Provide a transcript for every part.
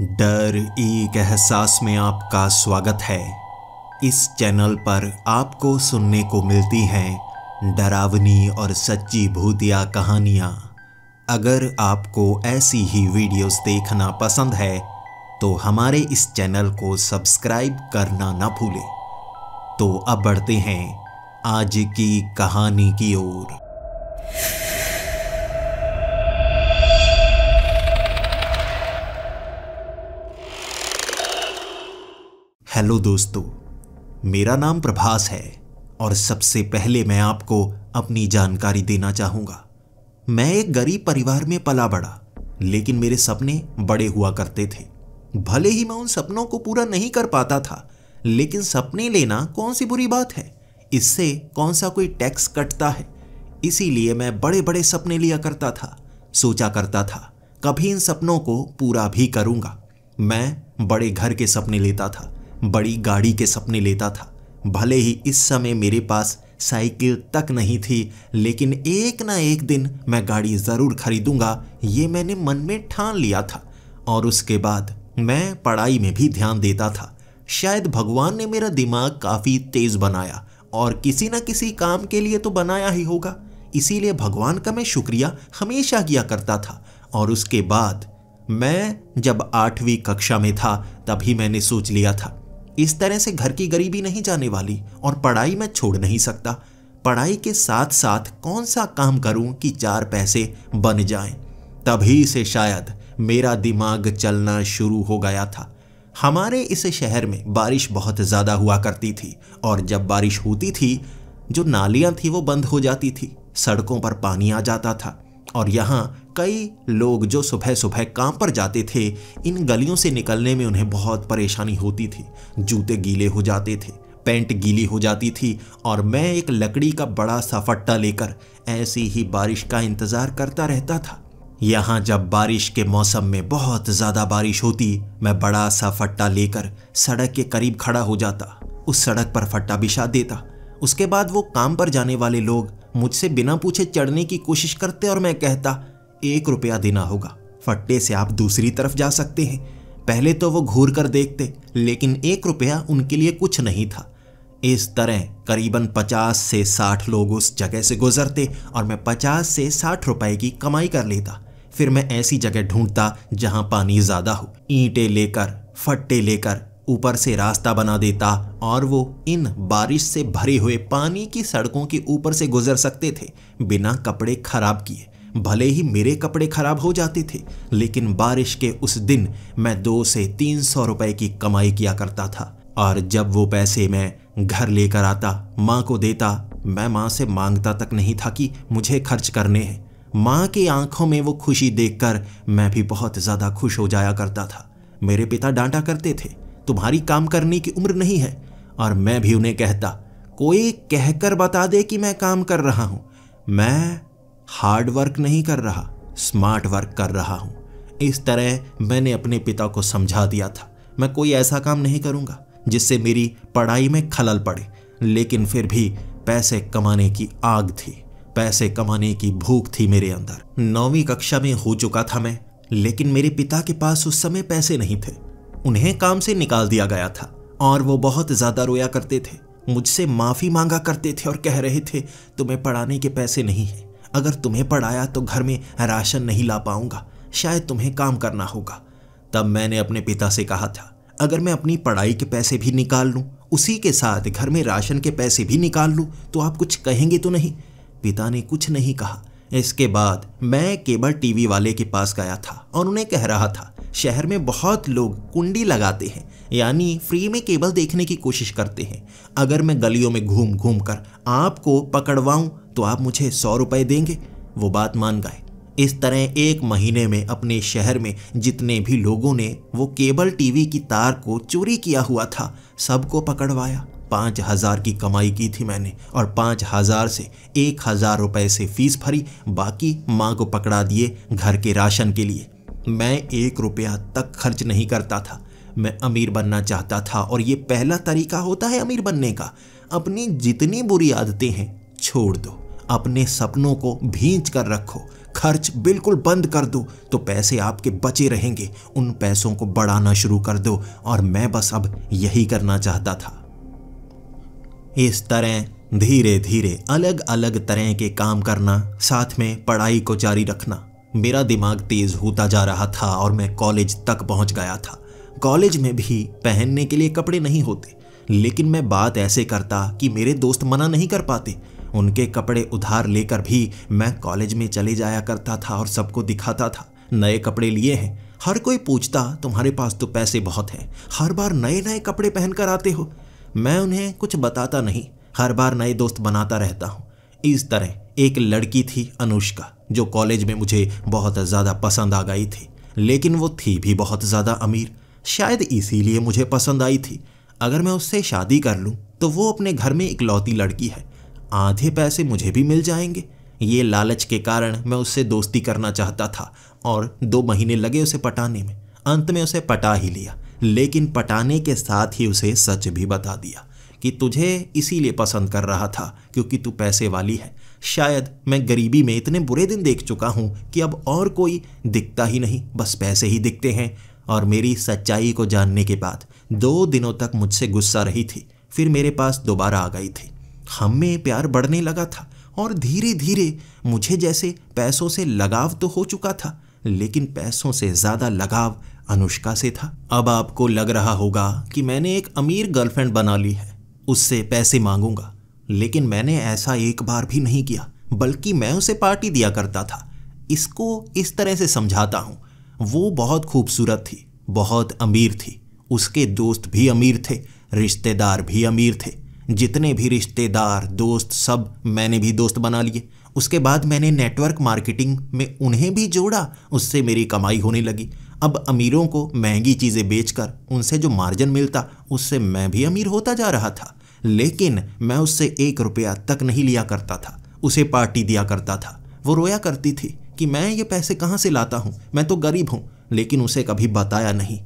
डर एक एहसास में आपका स्वागत है इस चैनल पर आपको सुनने को मिलती हैं डरावनी और सच्ची भूतिया कहानियाँ अगर आपको ऐसी ही वीडियोस देखना पसंद है तो हमारे इस चैनल को सब्सक्राइब करना ना भूलें तो अब बढ़ते हैं आज की कहानी की ओर हेलो दोस्तों मेरा नाम प्रभास है और सबसे पहले मैं आपको अपनी जानकारी देना चाहूंगा मैं एक गरीब परिवार में पला बड़ा लेकिन मेरे सपने बड़े हुआ करते थे भले ही मैं उन सपनों को पूरा नहीं कर पाता था लेकिन सपने लेना कौन सी बुरी बात है इससे कौन सा कोई टैक्स कटता है इसीलिए मैं बड़े बड़े सपने लिया करता था सोचा करता था कभी इन सपनों को पूरा भी करूँगा मैं बड़े घर के सपने लेता था बड़ी गाड़ी के सपने लेता था भले ही इस समय मेरे पास साइकिल तक नहीं थी लेकिन एक ना एक दिन मैं गाड़ी ज़रूर खरीदूंगा ये मैंने मन में ठान लिया था और उसके बाद मैं पढ़ाई में भी ध्यान देता था शायद भगवान ने मेरा दिमाग काफ़ी तेज़ बनाया और किसी ना किसी काम के लिए तो बनाया ही होगा इसीलिए भगवान का मैं शुक्रिया हमेशा किया करता था और उसके बाद मैं जब आठवीं कक्षा में था तभी मैंने सोच लिया था इस तरह से घर की गरीबी नहीं जाने वाली और पढ़ाई मैं छोड़ नहीं सकता पढ़ाई के साथ साथ कौन सा काम करूं कि चार पैसे बन जाएं। तभी से शायद मेरा दिमाग चलना शुरू हो गया था हमारे इस शहर में बारिश बहुत ज़्यादा हुआ करती थी और जब बारिश होती थी जो नालियाँ थी वो बंद हो जाती थी सड़कों पर पानी आ जाता था और यहाँ कई लोग जो सुबह सुबह काम पर जाते थे इन गलियों से निकलने में उन्हें बहुत परेशानी होती थी जूते गीले हो जाते थे पेंट गीली हो जाती थी और मैं एक लकड़ी का बड़ा सा फट्टा लेकर ऐसी ही बारिश का इंतज़ार करता रहता था यहाँ जब बारिश के मौसम में बहुत ज़्यादा बारिश होती मैं बड़ा सा फट्टा लेकर सड़क के करीब खड़ा हो जाता उस सड़क पर फट्टा बिछा देता उसके बाद वो काम पर जाने वाले लोग मुझसे बिना पूछे चढ़ने की कोशिश करते और मैं कहता एक रुपया देना होगा फट्टे से आप दूसरी तरफ जा सकते हैं पहले तो वो घूर कर देखते लेकिन एक रुपया उनके लिए कुछ नहीं था इस तरह करीबन पचास से साठ लोग उस जगह से गुजरते और मैं पचास से साठ रुपए की कमाई कर लेता फिर मैं ऐसी जगह ढूंढता जहां पानी ज़्यादा हो ईंटें लेकर फट्टे लेकर ऊपर से रास्ता बना देता और वो इन बारिश से भरे हुए पानी की सड़कों के ऊपर से गुजर सकते थे बिना कपड़े खराब किए भले ही मेरे कपड़े खराब हो जाते थे लेकिन बारिश के उस दिन मैं दो से तीन सौ रुपए की कमाई किया करता था और जब वो पैसे मैं घर लेकर आता माँ को देता मैं माँ से मांगता तक नहीं था कि मुझे खर्च करने हैं माँ की आंखों में वो खुशी देखकर मैं भी बहुत ज़्यादा खुश हो जाया करता था मेरे पिता डांटा करते थे तुम्हारी काम करने की उम्र नहीं है और मैं भी उन्हें कहता कोई कहकर बता दे कि मैं काम कर रहा हूं मैं हार्ड वर्क नहीं कर रहा स्मार्ट वर्क कर रहा हूं इस तरह मैंने अपने पिता को समझा दिया था मैं कोई ऐसा काम नहीं करूंगा जिससे मेरी पढ़ाई में खलल पड़े लेकिन फिर भी पैसे कमाने की आग थी पैसे कमाने की भूख थी मेरे अंदर नौवीं कक्षा में हो चुका था मैं लेकिन मेरे पिता के पास उस समय पैसे नहीं थे उन्हें काम से निकाल दिया गया था और वो बहुत ज़्यादा रोया करते थे मुझसे माफ़ी मांगा करते थे और कह रहे थे तुम्हें पढ़ाने के पैसे नहीं हैं अगर तुम्हें पढ़ाया तो घर में राशन नहीं ला पाऊंगा शायद तुम्हें काम करना होगा तब मैंने अपने पिता से कहा था अगर मैं अपनी पढ़ाई के पैसे भी निकाल लूँ उसी के साथ घर में राशन के पैसे भी निकाल लूँ तो आप कुछ कहेंगे तो नहीं पिता ने कुछ नहीं कहा इसके बाद मैं केबल टीवी वाले के पास गया था और उन्हें कह रहा था शहर में बहुत लोग कुंडी लगाते हैं यानी फ्री में केबल देखने की कोशिश करते हैं अगर मैं गलियों में घूम घूम कर आपको पकड़वाऊं तो आप मुझे सौ रुपए देंगे वो बात मान गए इस तरह एक महीने में अपने शहर में जितने भी लोगों ने वो केबल टीवी की तार को चोरी किया हुआ था सबको पकड़वाया पाँच हज़ार की कमाई की थी मैंने और पाँच हज़ार से एक हज़ार रुपये से फीस भरी बाकी माँ को पकड़ा दिए घर के राशन के लिए मैं एक रुपया तक खर्च नहीं करता था मैं अमीर बनना चाहता था और ये पहला तरीका होता है अमीर बनने का अपनी जितनी बुरी आदतें हैं छोड़ दो अपने सपनों को भींच कर रखो खर्च बिल्कुल बंद कर दो तो पैसे आपके बचे रहेंगे उन पैसों को बढ़ाना शुरू कर दो और मैं बस अब यही करना चाहता था इस तरह धीरे धीरे अलग अलग तरह के काम करना साथ में पढ़ाई को जारी रखना मेरा दिमाग तेज होता जा रहा था और मैं कॉलेज तक पहुंच गया था कॉलेज में भी पहनने के लिए कपड़े नहीं होते लेकिन मैं बात ऐसे करता कि मेरे दोस्त मना नहीं कर पाते उनके कपड़े उधार लेकर भी मैं कॉलेज में चले जाया करता था और सबको दिखाता था नए कपड़े लिए हैं हर कोई पूछता तुम्हारे पास तो पैसे बहुत हैं हर बार नए नए कपड़े पहन आते हो मैं उन्हें कुछ बताता नहीं हर बार नए दोस्त बनाता रहता हूँ इस तरह एक लड़की थी अनुष्का जो कॉलेज में मुझे बहुत ज़्यादा पसंद आ गई थी लेकिन वो थी भी बहुत ज़्यादा अमीर शायद इसीलिए मुझे पसंद आई थी अगर मैं उससे शादी कर लूँ तो वो अपने घर में इकलौती लड़की है आधे पैसे मुझे भी मिल जाएंगे ये लालच के कारण मैं उससे दोस्ती करना चाहता था और दो महीने लगे उसे पटाने में अंत में उसे पटा ही लिया लेकिन पटाने के साथ ही उसे सच भी बता दिया कि तुझे इसीलिए पसंद कर रहा था क्योंकि तू पैसे वाली है शायद मैं गरीबी में इतने बुरे दिन देख चुका हूँ कि अब और कोई दिखता ही नहीं बस पैसे ही दिखते हैं और मेरी सच्चाई को जानने के बाद दो दिनों तक मुझसे गुस्सा रही थी फिर मेरे पास दोबारा आ गई थी हम में प्यार बढ़ने लगा था और धीरे धीरे मुझे जैसे पैसों से लगाव तो हो चुका था लेकिन पैसों से ज़्यादा लगाव अनुष्का से था अब आपको लग रहा होगा कि मैंने एक अमीर गर्लफ्रेंड बना ली है उससे पैसे मांगूंगा लेकिन मैंने ऐसा एक बार भी नहीं किया बल्कि मैं उसे पार्टी दिया करता था इसको इस तरह से समझाता हूँ वो बहुत खूबसूरत थी बहुत अमीर थी उसके दोस्त भी अमीर थे रिश्तेदार भी अमीर थे जितने भी रिश्तेदार दोस्त सब मैंने भी दोस्त बना लिए उसके बाद मैंने नेटवर्क मार्केटिंग में उन्हें भी जोड़ा उससे मेरी कमाई होने लगी अब अमीरों को महंगी चीज़ें बेचकर उनसे जो मार्जिन मिलता उससे मैं भी अमीर होता जा रहा था लेकिन मैं उससे एक रुपया तक नहीं लिया करता था उसे पार्टी दिया करता था वो रोया करती थी कि मैं ये पैसे कहाँ से लाता हूँ मैं तो गरीब हूँ लेकिन उसे कभी बताया नहीं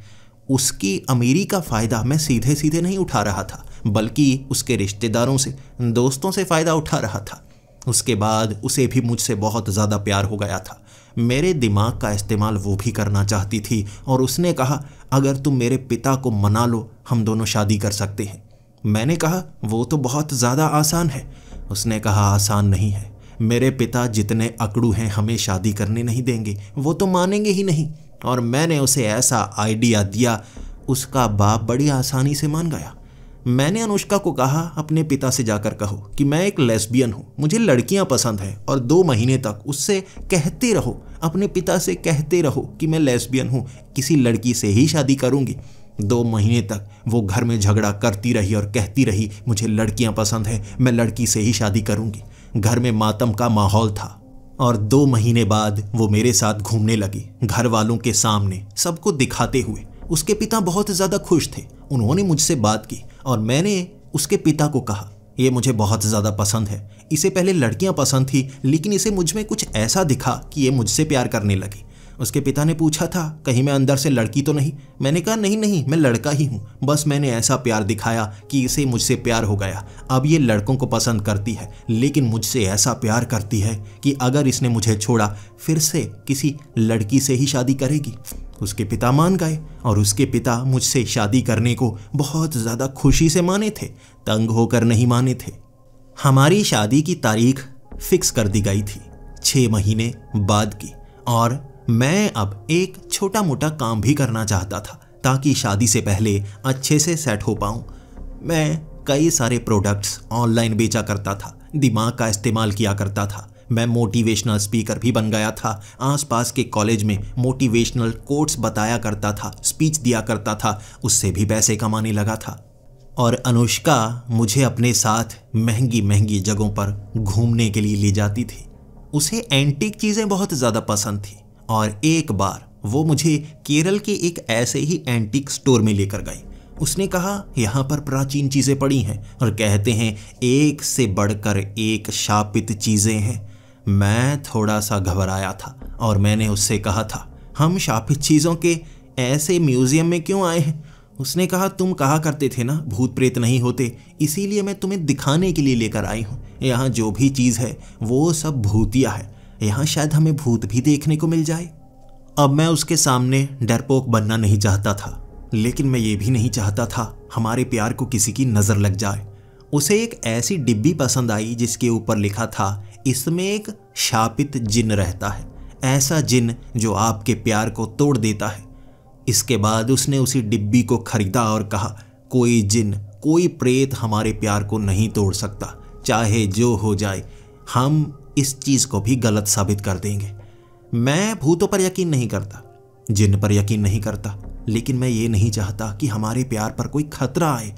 उसकी अमीरी का फ़ायदा मैं सीधे सीधे नहीं उठा रहा था बल्कि उसके रिश्तेदारों से दोस्तों से फ़ायदा उठा रहा था उसके बाद उसे भी मुझसे बहुत ज़्यादा प्यार हो गया था मेरे दिमाग का इस्तेमाल वो भी करना चाहती थी और उसने कहा अगर तुम मेरे पिता को मना लो हम दोनों शादी कर सकते हैं मैंने कहा वो तो बहुत ज़्यादा आसान है उसने कहा आसान नहीं है मेरे पिता जितने अकड़ू हैं हमें शादी करने नहीं देंगे वो तो मानेंगे ही नहीं और मैंने उसे ऐसा आइडिया दिया उसका बाप बड़ी आसानी से मान गया मैंने अनुष्का को कहा अपने पिता से जाकर कहो कि मैं एक लेस्बियन हूँ मुझे लड़कियाँ पसंद हैं और दो महीने तक उससे कहते रहो अपने पिता से कहते रहो कि मैं लेस्बियन हूँ किसी लड़की से ही शादी करूँगी दो महीने तक वो घर में झगड़ा करती रही और कहती रही मुझे लड़कियां पसंद हैं मैं लड़की से ही शादी करूंगी घर में मातम का माहौल था और दो महीने बाद वो मेरे साथ घूमने लगी घर वालों के सामने सबको दिखाते हुए उसके पिता बहुत ज़्यादा खुश थे उन्होंने मुझसे बात की और मैंने उसके पिता को कहा ये मुझे बहुत ज़्यादा पसंद है इसे पहले लड़कियां पसंद थी लेकिन इसे मुझ में कुछ ऐसा दिखा कि ये मुझसे प्यार करने लगी उसके पिता ने पूछा था कहीं मैं अंदर से लड़की तो नहीं मैंने कहा नहीं नहीं मैं लड़का ही हूँ बस मैंने ऐसा प्यार दिखाया कि इसे मुझसे प्यार हो गया अब ये लड़कों को पसंद करती है लेकिन मुझसे ऐसा प्यार करती है कि अगर इसने मुझे छोड़ा फिर से किसी लड़की से ही शादी करेगी उसके पिता मान गए और उसके पिता मुझसे शादी करने को बहुत ज़्यादा खुशी से माने थे तंग होकर नहीं माने थे हमारी शादी की तारीख फिक्स कर दी गई थी छः महीने बाद की और मैं अब एक छोटा मोटा काम भी करना चाहता था ताकि शादी से पहले अच्छे से सेट हो पाऊँ मैं कई सारे प्रोडक्ट्स ऑनलाइन बेचा करता था दिमाग का इस्तेमाल किया करता था मैं मोटिवेशनल स्पीकर भी बन गया था आसपास के कॉलेज में मोटिवेशनल कोर्ट्स बताया करता था स्पीच दिया करता था उससे भी पैसे कमाने लगा था और अनुष्का मुझे अपने साथ महंगी महंगी जगहों पर घूमने के लिए ले जाती थी उसे एंटीक चीज़ें बहुत ज़्यादा पसंद थी और एक बार वो मुझे केरल के एक ऐसे ही एंटीक स्टोर में लेकर गई उसने कहा यहाँ पर प्राचीन चीज़ें पड़ी हैं और कहते हैं एक से बढ़कर एक शापित चीज़ें हैं मैं थोड़ा सा घबराया था और मैंने उससे कहा था हम शापित चीज़ों के ऐसे म्यूज़ियम में क्यों आए हैं उसने कहा तुम कहा करते थे ना भूत प्रेत नहीं होते इसीलिए मैं तुम्हें दिखाने के लिए लेकर आई हूँ यहाँ जो भी चीज़ है वो सब भूतिया है यहाँ शायद हमें भूत भी देखने को मिल जाए अब मैं उसके सामने डरपोक बनना नहीं चाहता था लेकिन मैं ये भी नहीं चाहता था हमारे प्यार को किसी की नज़र लग जाए उसे एक ऐसी डिब्बी पसंद आई जिसके ऊपर लिखा था इसमें एक शापित जिन रहता है ऐसा जिन जो आपके प्यार को तोड़ देता है इसके बाद उसने उसी डिब्बी को खरीदा और कहा कोई जिन कोई प्रेत हमारे प्यार को नहीं तोड़ सकता चाहे जो हो जाए हम इस चीज को भी गलत साबित कर देंगे मैं भूतों पर यकीन नहीं करता जिन पर यकीन नहीं करता लेकिन मैं ये नहीं चाहता कि हमारे प्यार पर कोई खतरा आए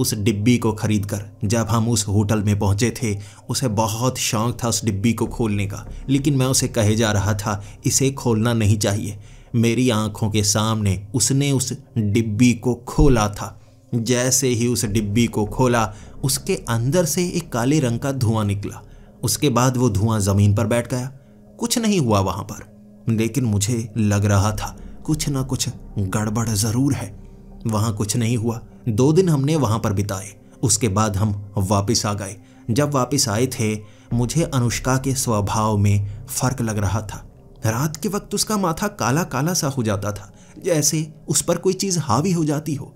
उस डिब्बी को खरीद कर जब हम उस होटल में पहुंचे थे उसे बहुत शौक था उस डिब्बी को खोलने का लेकिन मैं उसे कहे जा रहा था इसे खोलना नहीं चाहिए मेरी आंखों के सामने उसने उस डिब्बी को खोला था जैसे ही उस डिब्बी को खोला उसके अंदर से एक काले रंग का धुआं निकला उसके बाद वो धुआं जमीन पर बैठ गया कुछ नहीं हुआ वहां पर लेकिन मुझे लग रहा था कुछ ना कुछ गड़बड़ जरूर है वहां कुछ नहीं हुआ दो दिन हमने वहां पर बिताए उसके बाद हम वापस आ गए जब वापस आए थे मुझे अनुष्का के स्वभाव में फर्क लग रहा था रात के वक्त उसका माथा काला काला सा हो जाता था जैसे उस पर कोई चीज़ हावी हो जाती हो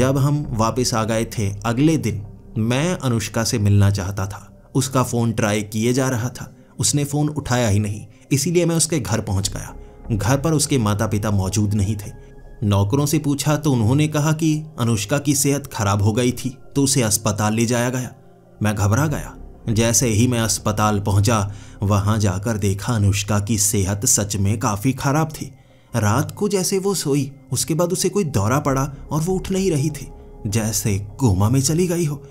जब हम वापस आ गए थे अगले दिन मैं अनुष्का से मिलना चाहता था उसका फ़ोन ट्राई किए जा रहा था उसने फ़ोन उठाया ही नहीं इसीलिए मैं उसके घर पहुंच गया घर पर उसके माता पिता मौजूद नहीं थे नौकरों से पूछा तो उन्होंने कहा कि अनुष्का की सेहत खराब हो गई थी तो उसे अस्पताल ले जाया गया मैं घबरा गया जैसे ही मैं अस्पताल पहुंचा वहां जाकर देखा अनुष्का की सेहत सच में काफ़ी खराब थी रात को जैसे वो सोई उसके बाद उसे कोई दौरा पड़ा और वो उठ नहीं रही थी जैसे कोमा में चली गई हो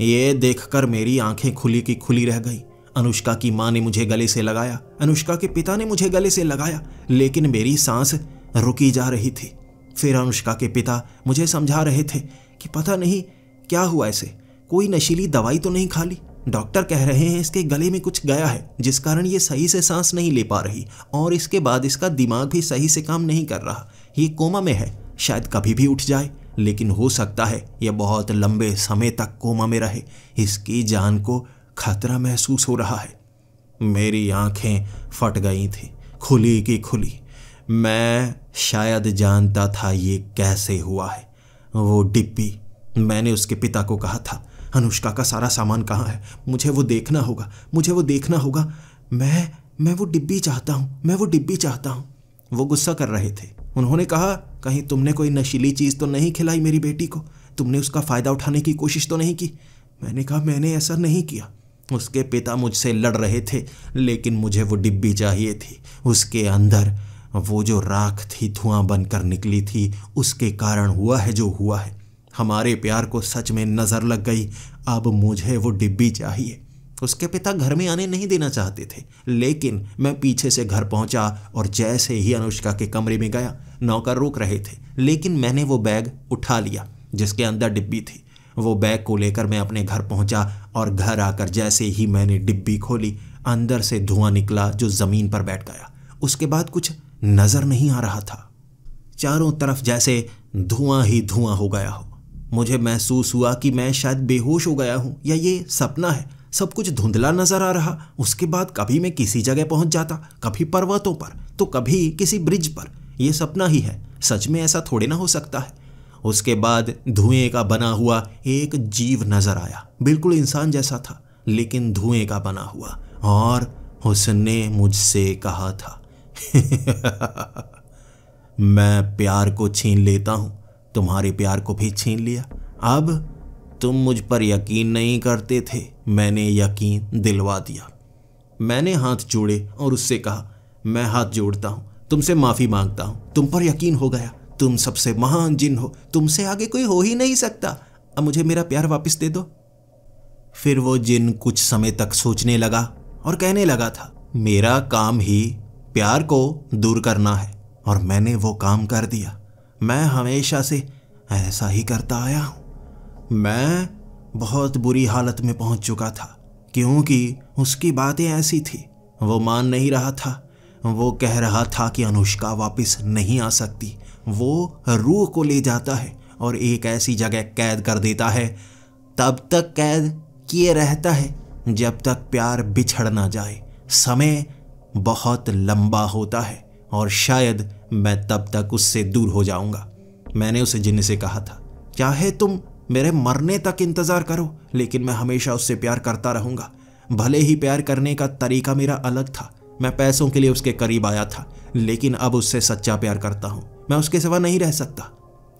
ये देखकर मेरी आंखें खुली की खुली रह गई अनुष्का की माँ ने मुझे गले से लगाया अनुष्का के पिता ने मुझे गले से लगाया लेकिन मेरी सांस रुकी जा रही थी फिर अनुष्का के पिता मुझे समझा रहे थे कि पता नहीं क्या हुआ ऐसे कोई नशीली दवाई तो नहीं खा ली डॉक्टर कह रहे हैं इसके गले में कुछ गया है जिस कारण ये सही से सांस नहीं ले पा रही और इसके बाद इसका दिमाग भी सही से काम नहीं कर रहा ये कोमा में है शायद कभी भी उठ जाए लेकिन हो सकता है यह बहुत लंबे समय तक कोमा में रहे इसकी जान को खतरा महसूस हो रहा है मेरी आंखें फट गई थी खुली की खुली मैं शायद जानता था ये कैसे हुआ है वो डिब्बी मैंने उसके पिता को कहा था अनुष्का का सारा सामान कहाँ है मुझे वो देखना होगा मुझे वो देखना होगा मैं मैं वो डिब्बी चाहता हूँ मैं वो डिब्बी चाहता हूँ वो गुस्सा कर रहे थे उन्होंने कहा कहीं तुमने कोई नशीली चीज़ तो नहीं खिलाई मेरी बेटी को तुमने उसका फ़ायदा उठाने की कोशिश तो नहीं की मैंने कहा मैंने ऐसा नहीं किया उसके पिता मुझसे लड़ रहे थे लेकिन मुझे वो डिब्बी चाहिए थी उसके अंदर वो जो राख थी धुआं बनकर निकली थी उसके कारण हुआ है जो हुआ है हमारे प्यार को सच में नज़र लग गई अब मुझे वो डिब्बी चाहिए उसके पिता घर में आने नहीं देना चाहते थे लेकिन मैं पीछे से घर पहुंचा और जैसे ही अनुष्का के कमरे में गया नौकर रोक रहे थे लेकिन मैंने वो बैग उठा लिया जिसके अंदर डिब्बी थी वो बैग को लेकर मैं अपने घर पहुंचा और घर आकर जैसे ही मैंने डिब्बी खोली अंदर से धुआं निकला जो ज़मीन पर बैठ गया उसके बाद कुछ नज़र नहीं आ रहा था चारों तरफ जैसे धुआं ही धुआं हो गया हो मुझे महसूस हुआ कि मैं शायद बेहोश हो गया हूँ या ये सपना है सब कुछ धुंधला नजर आ रहा उसके बाद कभी मैं किसी जगह पहुंच जाता कभी पर्वतों पर तो कभी किसी ब्रिज पर यह सपना ही है सच में ऐसा थोड़े ना हो सकता है उसके बाद धुएं का बना हुआ एक जीव नजर आया बिल्कुल इंसान जैसा था लेकिन धुएं का बना हुआ और उसने मुझसे कहा था मैं प्यार को छीन लेता हूं तुम्हारे प्यार को भी छीन लिया अब तुम मुझ पर यकीन नहीं करते थे मैंने यकीन दिलवा दिया मैंने हाथ जोड़े और उससे कहा मैं हाथ जोड़ता हूँ तुमसे माफ़ी मांगता हूँ तुम पर यकीन हो गया तुम सबसे महान जिन हो तुमसे आगे कोई हो ही नहीं सकता अब मुझे मेरा प्यार वापस दे दो फिर वो जिन कुछ समय तक सोचने लगा और कहने लगा था मेरा काम ही प्यार को दूर करना है और मैंने वो काम कर दिया मैं हमेशा से ऐसा ही करता आया हूँ मैं बहुत बुरी हालत में पहुंच चुका था क्योंकि उसकी बातें ऐसी थी वो मान नहीं रहा था वो कह रहा था कि अनुष्का वापस नहीं आ सकती वो रूह को ले जाता है और एक ऐसी जगह कैद कर देता है तब तक कैद किए रहता है जब तक प्यार बिछड़ ना जाए समय बहुत लंबा होता है और शायद मैं तब तक उससे दूर हो जाऊंगा मैंने उसे जिन से कहा था चाहे तुम मेरे मरने तक इंतज़ार करो लेकिन मैं हमेशा उससे प्यार करता रहूंगा भले ही प्यार करने का तरीका मेरा अलग था मैं पैसों के लिए उसके करीब आया था लेकिन अब उससे सच्चा प्यार करता हूँ मैं उसके सिवा नहीं रह सकता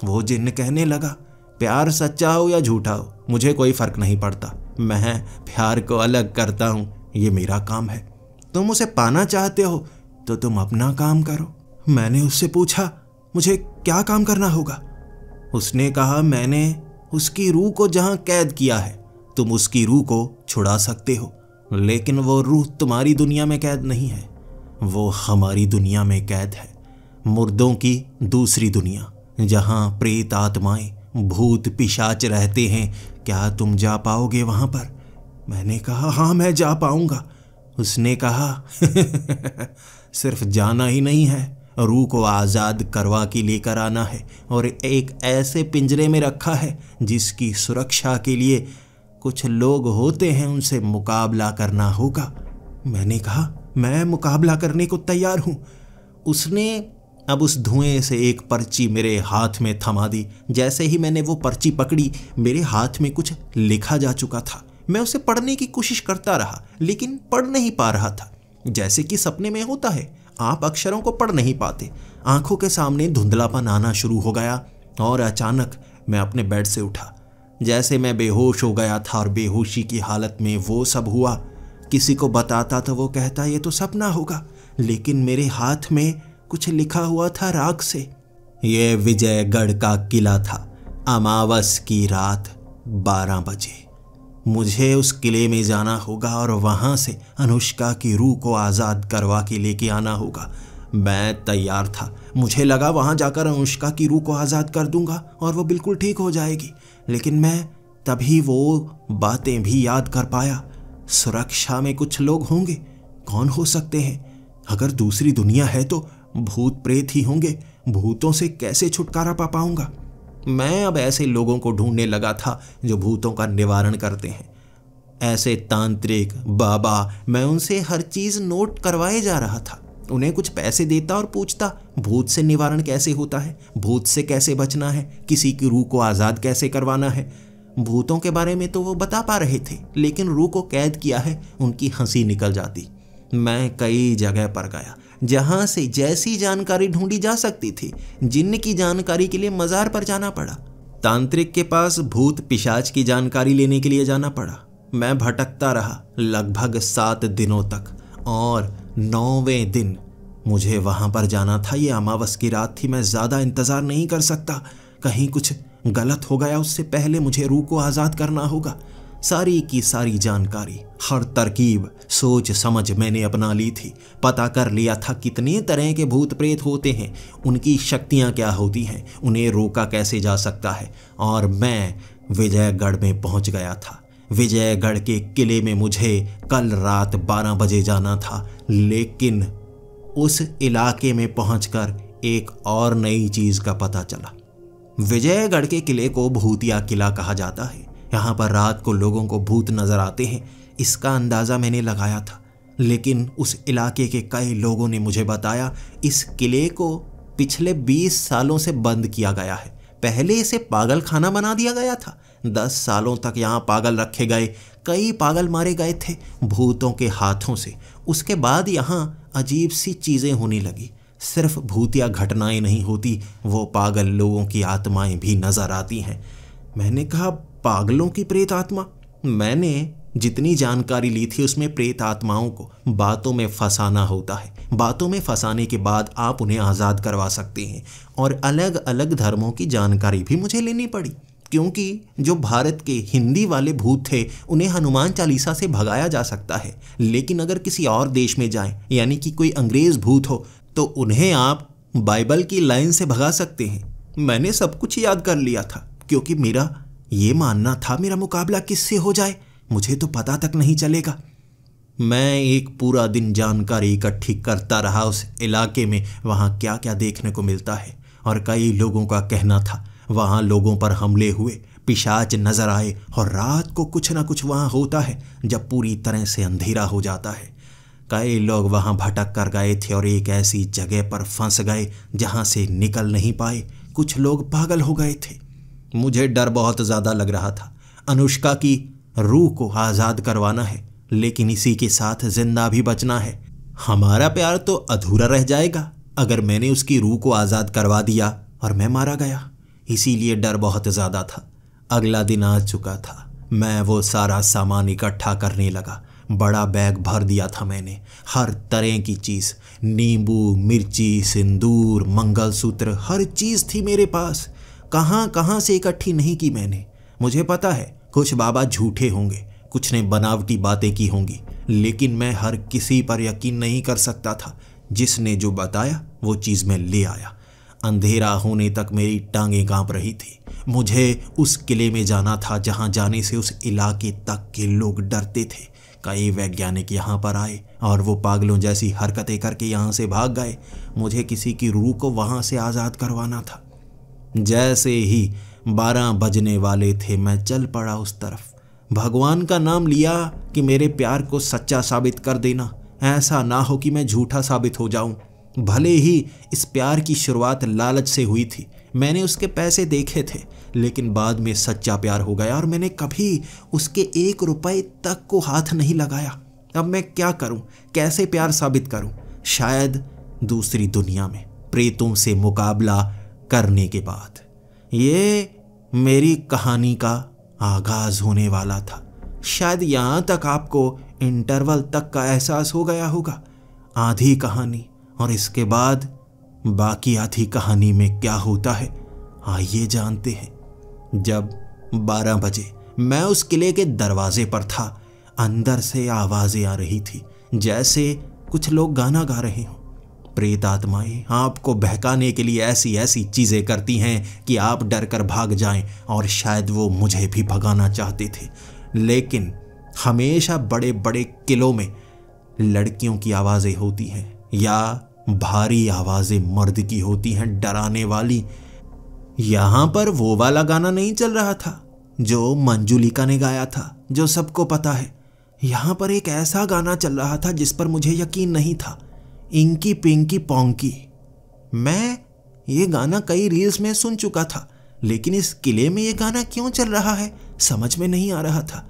वो जिन्न कहने लगा प्यार सच्चा हो या झूठा हो मुझे कोई फ़र्क नहीं पड़ता मैं प्यार को अलग करता हूं ये मेरा काम है तुम उसे पाना चाहते हो तो तुम अपना काम करो मैंने उससे पूछा मुझे क्या काम करना होगा उसने कहा मैंने उसकी रूह को जहां कैद किया है तुम उसकी रूह को छुड़ा सकते हो लेकिन वो रूह तुम्हारी दुनिया में कैद नहीं है वो हमारी दुनिया में कैद है मुर्दों की दूसरी दुनिया जहां प्रेत आत्माएं भूत पिशाच रहते हैं क्या तुम जा पाओगे वहां पर मैंने कहा हाँ मैं जा पाऊंगा उसने कहा सिर्फ जाना ही नहीं है रूह को आज़ाद करवा के लेकर आना है और एक ऐसे पिंजरे में रखा है जिसकी सुरक्षा के लिए कुछ लोग होते हैं उनसे मुकाबला करना होगा मैंने कहा मैं मुकाबला करने को तैयार हूँ उसने अब उस धुएं से एक पर्ची मेरे हाथ में थमा दी जैसे ही मैंने वो पर्ची पकड़ी मेरे हाथ में कुछ लिखा जा चुका था मैं उसे पढ़ने की कोशिश करता रहा लेकिन पढ़ नहीं पा रहा था जैसे कि सपने में होता है आप अक्षरों को पढ़ नहीं पाते आंखों के सामने धुंधलापन आना शुरू हो गया और अचानक मैं अपने बेड से उठा जैसे मैं बेहोश हो गया था और बेहोशी की हालत में वो सब हुआ किसी को बताता तो वो कहता ये तो सपना होगा लेकिन मेरे हाथ में कुछ लिखा हुआ था राग से यह विजयगढ़ का किला था अमावस की रात बारह बजे मुझे उस किले में जाना होगा और वहाँ से अनुष्का की रूह को आज़ाद करवा के लेके आना होगा मैं तैयार था मुझे लगा वहाँ जाकर अनुष्का की रूह को आज़ाद कर दूंगा और वो बिल्कुल ठीक हो जाएगी लेकिन मैं तभी वो बातें भी याद कर पाया सुरक्षा में कुछ लोग होंगे कौन हो सकते हैं अगर दूसरी दुनिया है तो भूत प्रेत ही होंगे भूतों से कैसे छुटकारा पा पाऊंगा मैं अब ऐसे लोगों को ढूंढने लगा था जो भूतों का निवारण करते हैं ऐसे तांत्रिक बाबा मैं उनसे हर चीज़ नोट करवाए जा रहा था उन्हें कुछ पैसे देता और पूछता भूत से निवारण कैसे होता है भूत से कैसे बचना है किसी की रूह को आज़ाद कैसे करवाना है भूतों के बारे में तो वो बता पा रहे थे लेकिन रूह को कैद किया है उनकी हंसी निकल जाती मैं कई जगह पर गया जहां से जैसी जानकारी ढूंढी जा सकती थी जिन्न की जानकारी के लिए मज़ार पर जाना पड़ा तांत्रिक के पास भूत पिशाच की जानकारी लेने के लिए जाना पड़ा मैं भटकता रहा लगभग सात दिनों तक और नौवें दिन मुझे वहां पर जाना था ये अमावस की रात थी मैं ज़्यादा इंतज़ार नहीं कर सकता कहीं कुछ गलत हो गया उससे पहले मुझे रूह को आज़ाद करना होगा सारी की सारी जानकारी हर तरकीब सोच समझ मैंने अपना ली थी पता कर लिया था कितने तरह के भूत प्रेत होते हैं उनकी शक्तियाँ क्या होती हैं उन्हें रोका कैसे जा सकता है और मैं विजयगढ़ में पहुँच गया था विजयगढ़ के किले में मुझे कल रात 12 बजे जाना था लेकिन उस इलाके में पहुंचकर एक और नई चीज़ का पता चला विजयगढ़ के किले को भूतिया किला कहा जाता है यहाँ पर रात को लोगों को भूत नज़र आते हैं इसका अंदाज़ा मैंने लगाया था लेकिन उस इलाके के कई लोगों ने मुझे बताया इस किले को पिछले 20 सालों से बंद किया गया है पहले इसे पागल खाना बना दिया गया था दस सालों तक यहाँ पागल रखे गए कई पागल मारे गए थे भूतों के हाथों से उसके बाद यहाँ अजीब सी चीज़ें होने लगी सिर्फ भूतिया घटनाएं नहीं होती वो पागल लोगों की आत्माएं भी नज़र आती हैं मैंने कहा पागलों की प्रेत आत्मा मैंने जितनी जानकारी ली थी उसमें प्रेत आत्माओं को बातों में फंसाना होता है बातों में फंसाने के बाद आप उन्हें आज़ाद करवा सकते हैं और अलग अलग धर्मों की जानकारी भी मुझे लेनी पड़ी क्योंकि जो भारत के हिंदी वाले भूत थे उन्हें हनुमान चालीसा से भगाया जा सकता है लेकिन अगर किसी और देश में जाएं यानी कि कोई अंग्रेज़ भूत हो तो उन्हें आप बाइबल की लाइन से भगा सकते हैं मैंने सब कुछ याद कर लिया था क्योंकि मेरा ये मानना था मेरा मुकाबला किससे हो जाए मुझे तो पता तक नहीं चलेगा मैं एक पूरा दिन जानकारी इकट्ठी करता रहा उस इलाके में वहाँ क्या क्या देखने को मिलता है और कई लोगों का कहना था वहाँ लोगों पर हमले हुए पिशाच नजर आए और रात को कुछ ना कुछ वहाँ होता है जब पूरी तरह से अंधेरा हो जाता है कई लोग वहाँ भटक कर गए थे और एक ऐसी जगह पर फंस गए जहाँ से निकल नहीं पाए कुछ लोग पागल हो गए थे मुझे डर बहुत ज़्यादा लग रहा था अनुष्का की रूह को आज़ाद करवाना है लेकिन इसी के साथ जिंदा भी बचना है हमारा प्यार तो अधूरा रह जाएगा अगर मैंने उसकी रूह को आज़ाद करवा दिया और मैं मारा गया इसीलिए डर बहुत ज़्यादा था अगला दिन आ चुका था मैं वो सारा सामान इकट्ठा करने लगा बड़ा बैग भर दिया था मैंने हर तरह की चीज़ नींबू मिर्ची सिंदूर मंगलसूत्र हर चीज़ थी मेरे पास कहाँ कहाँ से इकट्ठी नहीं की मैंने मुझे पता है कुछ बाबा झूठे होंगे कुछ ने बनावटी बातें की होंगी लेकिन मैं हर किसी पर यकीन नहीं कर सकता था जिसने जो बताया वो चीज़ मैं ले आया अंधेरा होने तक मेरी टांगें कांप रही थी मुझे उस किले में जाना था जहाँ जाने से उस इलाके तक के लोग डरते थे कई वैज्ञानिक यहाँ पर आए और वो पागलों जैसी हरकतें करके यहाँ से भाग गए मुझे किसी की रूह को वहाँ से आज़ाद करवाना था जैसे ही बारह बजने वाले थे मैं चल पड़ा उस तरफ भगवान का नाम लिया कि मेरे प्यार को सच्चा साबित कर देना ऐसा ना हो कि मैं झूठा साबित हो जाऊं भले ही इस प्यार की शुरुआत लालच से हुई थी मैंने उसके पैसे देखे थे लेकिन बाद में सच्चा प्यार हो गया और मैंने कभी उसके एक रुपए तक को हाथ नहीं लगाया अब मैं क्या करूं कैसे प्यार साबित करूं शायद दूसरी दुनिया में प्रेतों से मुकाबला करने के बाद ये मेरी कहानी का आगाज होने वाला था शायद यहाँ तक आपको इंटरवल तक का एहसास हो गया होगा आधी कहानी और इसके बाद बाकी आधी कहानी में क्या होता है आइए जानते हैं जब 12 बजे मैं उस किले के दरवाजे पर था अंदर से आवाज़ें आ रही थी जैसे कुछ लोग गाना गा रहे हों प्रेत आत्माएं आपको बहकाने के लिए ऐसी ऐसी चीज़ें करती हैं कि आप डर कर भाग जाएं और शायद वो मुझे भी भगाना चाहते थे लेकिन हमेशा बड़े बड़े किलों में लड़कियों की आवाज़ें होती हैं या भारी आवाज़ें मर्द की होती हैं डराने वाली यहाँ पर वो वाला गाना नहीं चल रहा था जो मंजुलिका ने गाया था जो सबको पता है यहाँ पर एक ऐसा गाना चल रहा था जिस पर मुझे यकीन नहीं था इंकी पिंकी पोंकी मैं ये गाना कई रील्स में सुन चुका था लेकिन इस किले में ये गाना क्यों चल रहा है समझ में नहीं आ रहा था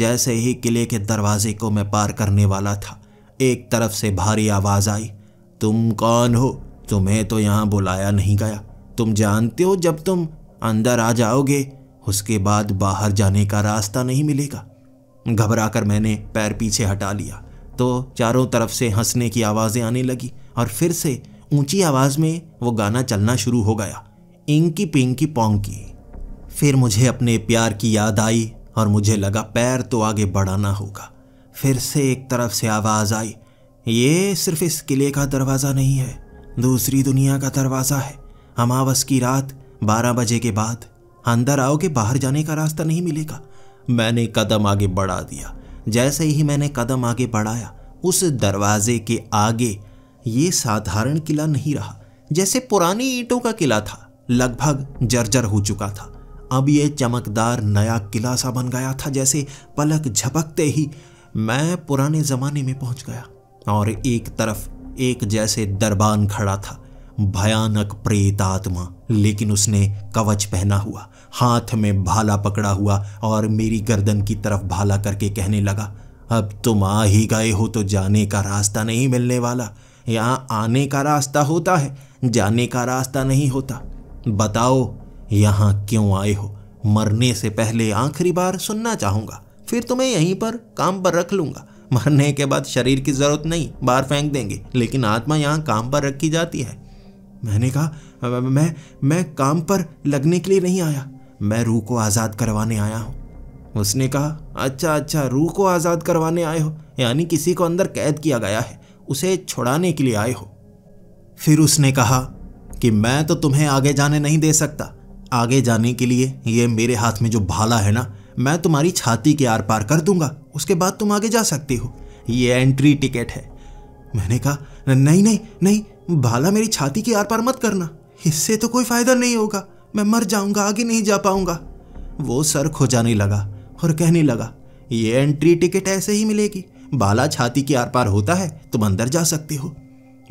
जैसे ही किले के दरवाजे को मैं पार करने वाला था एक तरफ से भारी आवाज़ आई तुम कौन हो तुम्हें तो यहाँ बुलाया नहीं गया तुम जानते हो जब तुम अंदर आ जाओगे उसके बाद बाहर जाने का रास्ता नहीं मिलेगा घबरा कर मैंने पैर पीछे हटा लिया तो चारों तरफ से हंसने की आवाज़ें आने लगी और फिर से ऊंची आवाज़ में वो गाना चलना शुरू हो गया इंकी पिंकी पोंकी फिर मुझे अपने प्यार की याद आई और मुझे लगा पैर तो आगे बढ़ाना होगा फिर से एक तरफ से आवाज़ आई ये सिर्फ इस किले का दरवाज़ा नहीं है दूसरी दुनिया का दरवाज़ा है अमावस की रात बारह बजे के बाद अंदर आओगे बाहर जाने का रास्ता नहीं मिलेगा मैंने कदम आगे बढ़ा दिया जैसे ही मैंने कदम आगे बढ़ाया उस दरवाजे के आगे ये साधारण किला नहीं रहा जैसे पुरानी ईंटों का किला था लगभग जर्जर हो चुका था अब यह चमकदार नया किला सा बन गया था जैसे पलक झपकते ही मैं पुराने ज़माने में पहुंच गया और एक तरफ एक जैसे दरबान खड़ा था भयानक प्रेत आत्मा लेकिन उसने कवच पहना हुआ हाथ में भाला पकड़ा हुआ और मेरी गर्दन की तरफ भाला करके कहने लगा अब तुम आ ही गए हो तो जाने का रास्ता नहीं मिलने वाला यहाँ आने का रास्ता होता है जाने का रास्ता नहीं होता बताओ यहाँ क्यों आए हो मरने से पहले आखिरी बार सुनना चाहूँगा फिर तुम्हें यहीं पर काम पर रख लूँगा मरने के बाद शरीर की ज़रूरत नहीं बाहर फेंक देंगे लेकिन आत्मा यहाँ काम पर रखी जाती है मैंने कहा मैं मैं काम पर लगने के लिए नहीं आया मैं रूह को आज़ाद करवाने आया हूँ उसने कहा अच्छा अच्छा रूह को आज़ाद करवाने आए हो यानी किसी को अंदर कैद किया गया है उसे छुड़ाने के लिए आए हो फिर उसने कहा कि मैं तो तुम्हें आगे जाने नहीं दे सकता आगे जाने के लिए ये मेरे हाथ में जो भाला है ना मैं तुम्हारी छाती के आर पार कर दूंगा उसके बाद तुम आगे जा सकती हो ये एंट्री टिकट है मैंने कहा नहीं नहीं नहीं भाला मेरी छाती के आर पार मत करना इससे तो कोई फायदा नहीं होगा मैं मर जाऊंगा आगे नहीं जा पाऊंगा वो सर खोजाने लगा और कहने लगा ये एंट्री टिकट ऐसे ही मिलेगी बाला छाती के आर पार होता है तुम अंदर जा सकते हो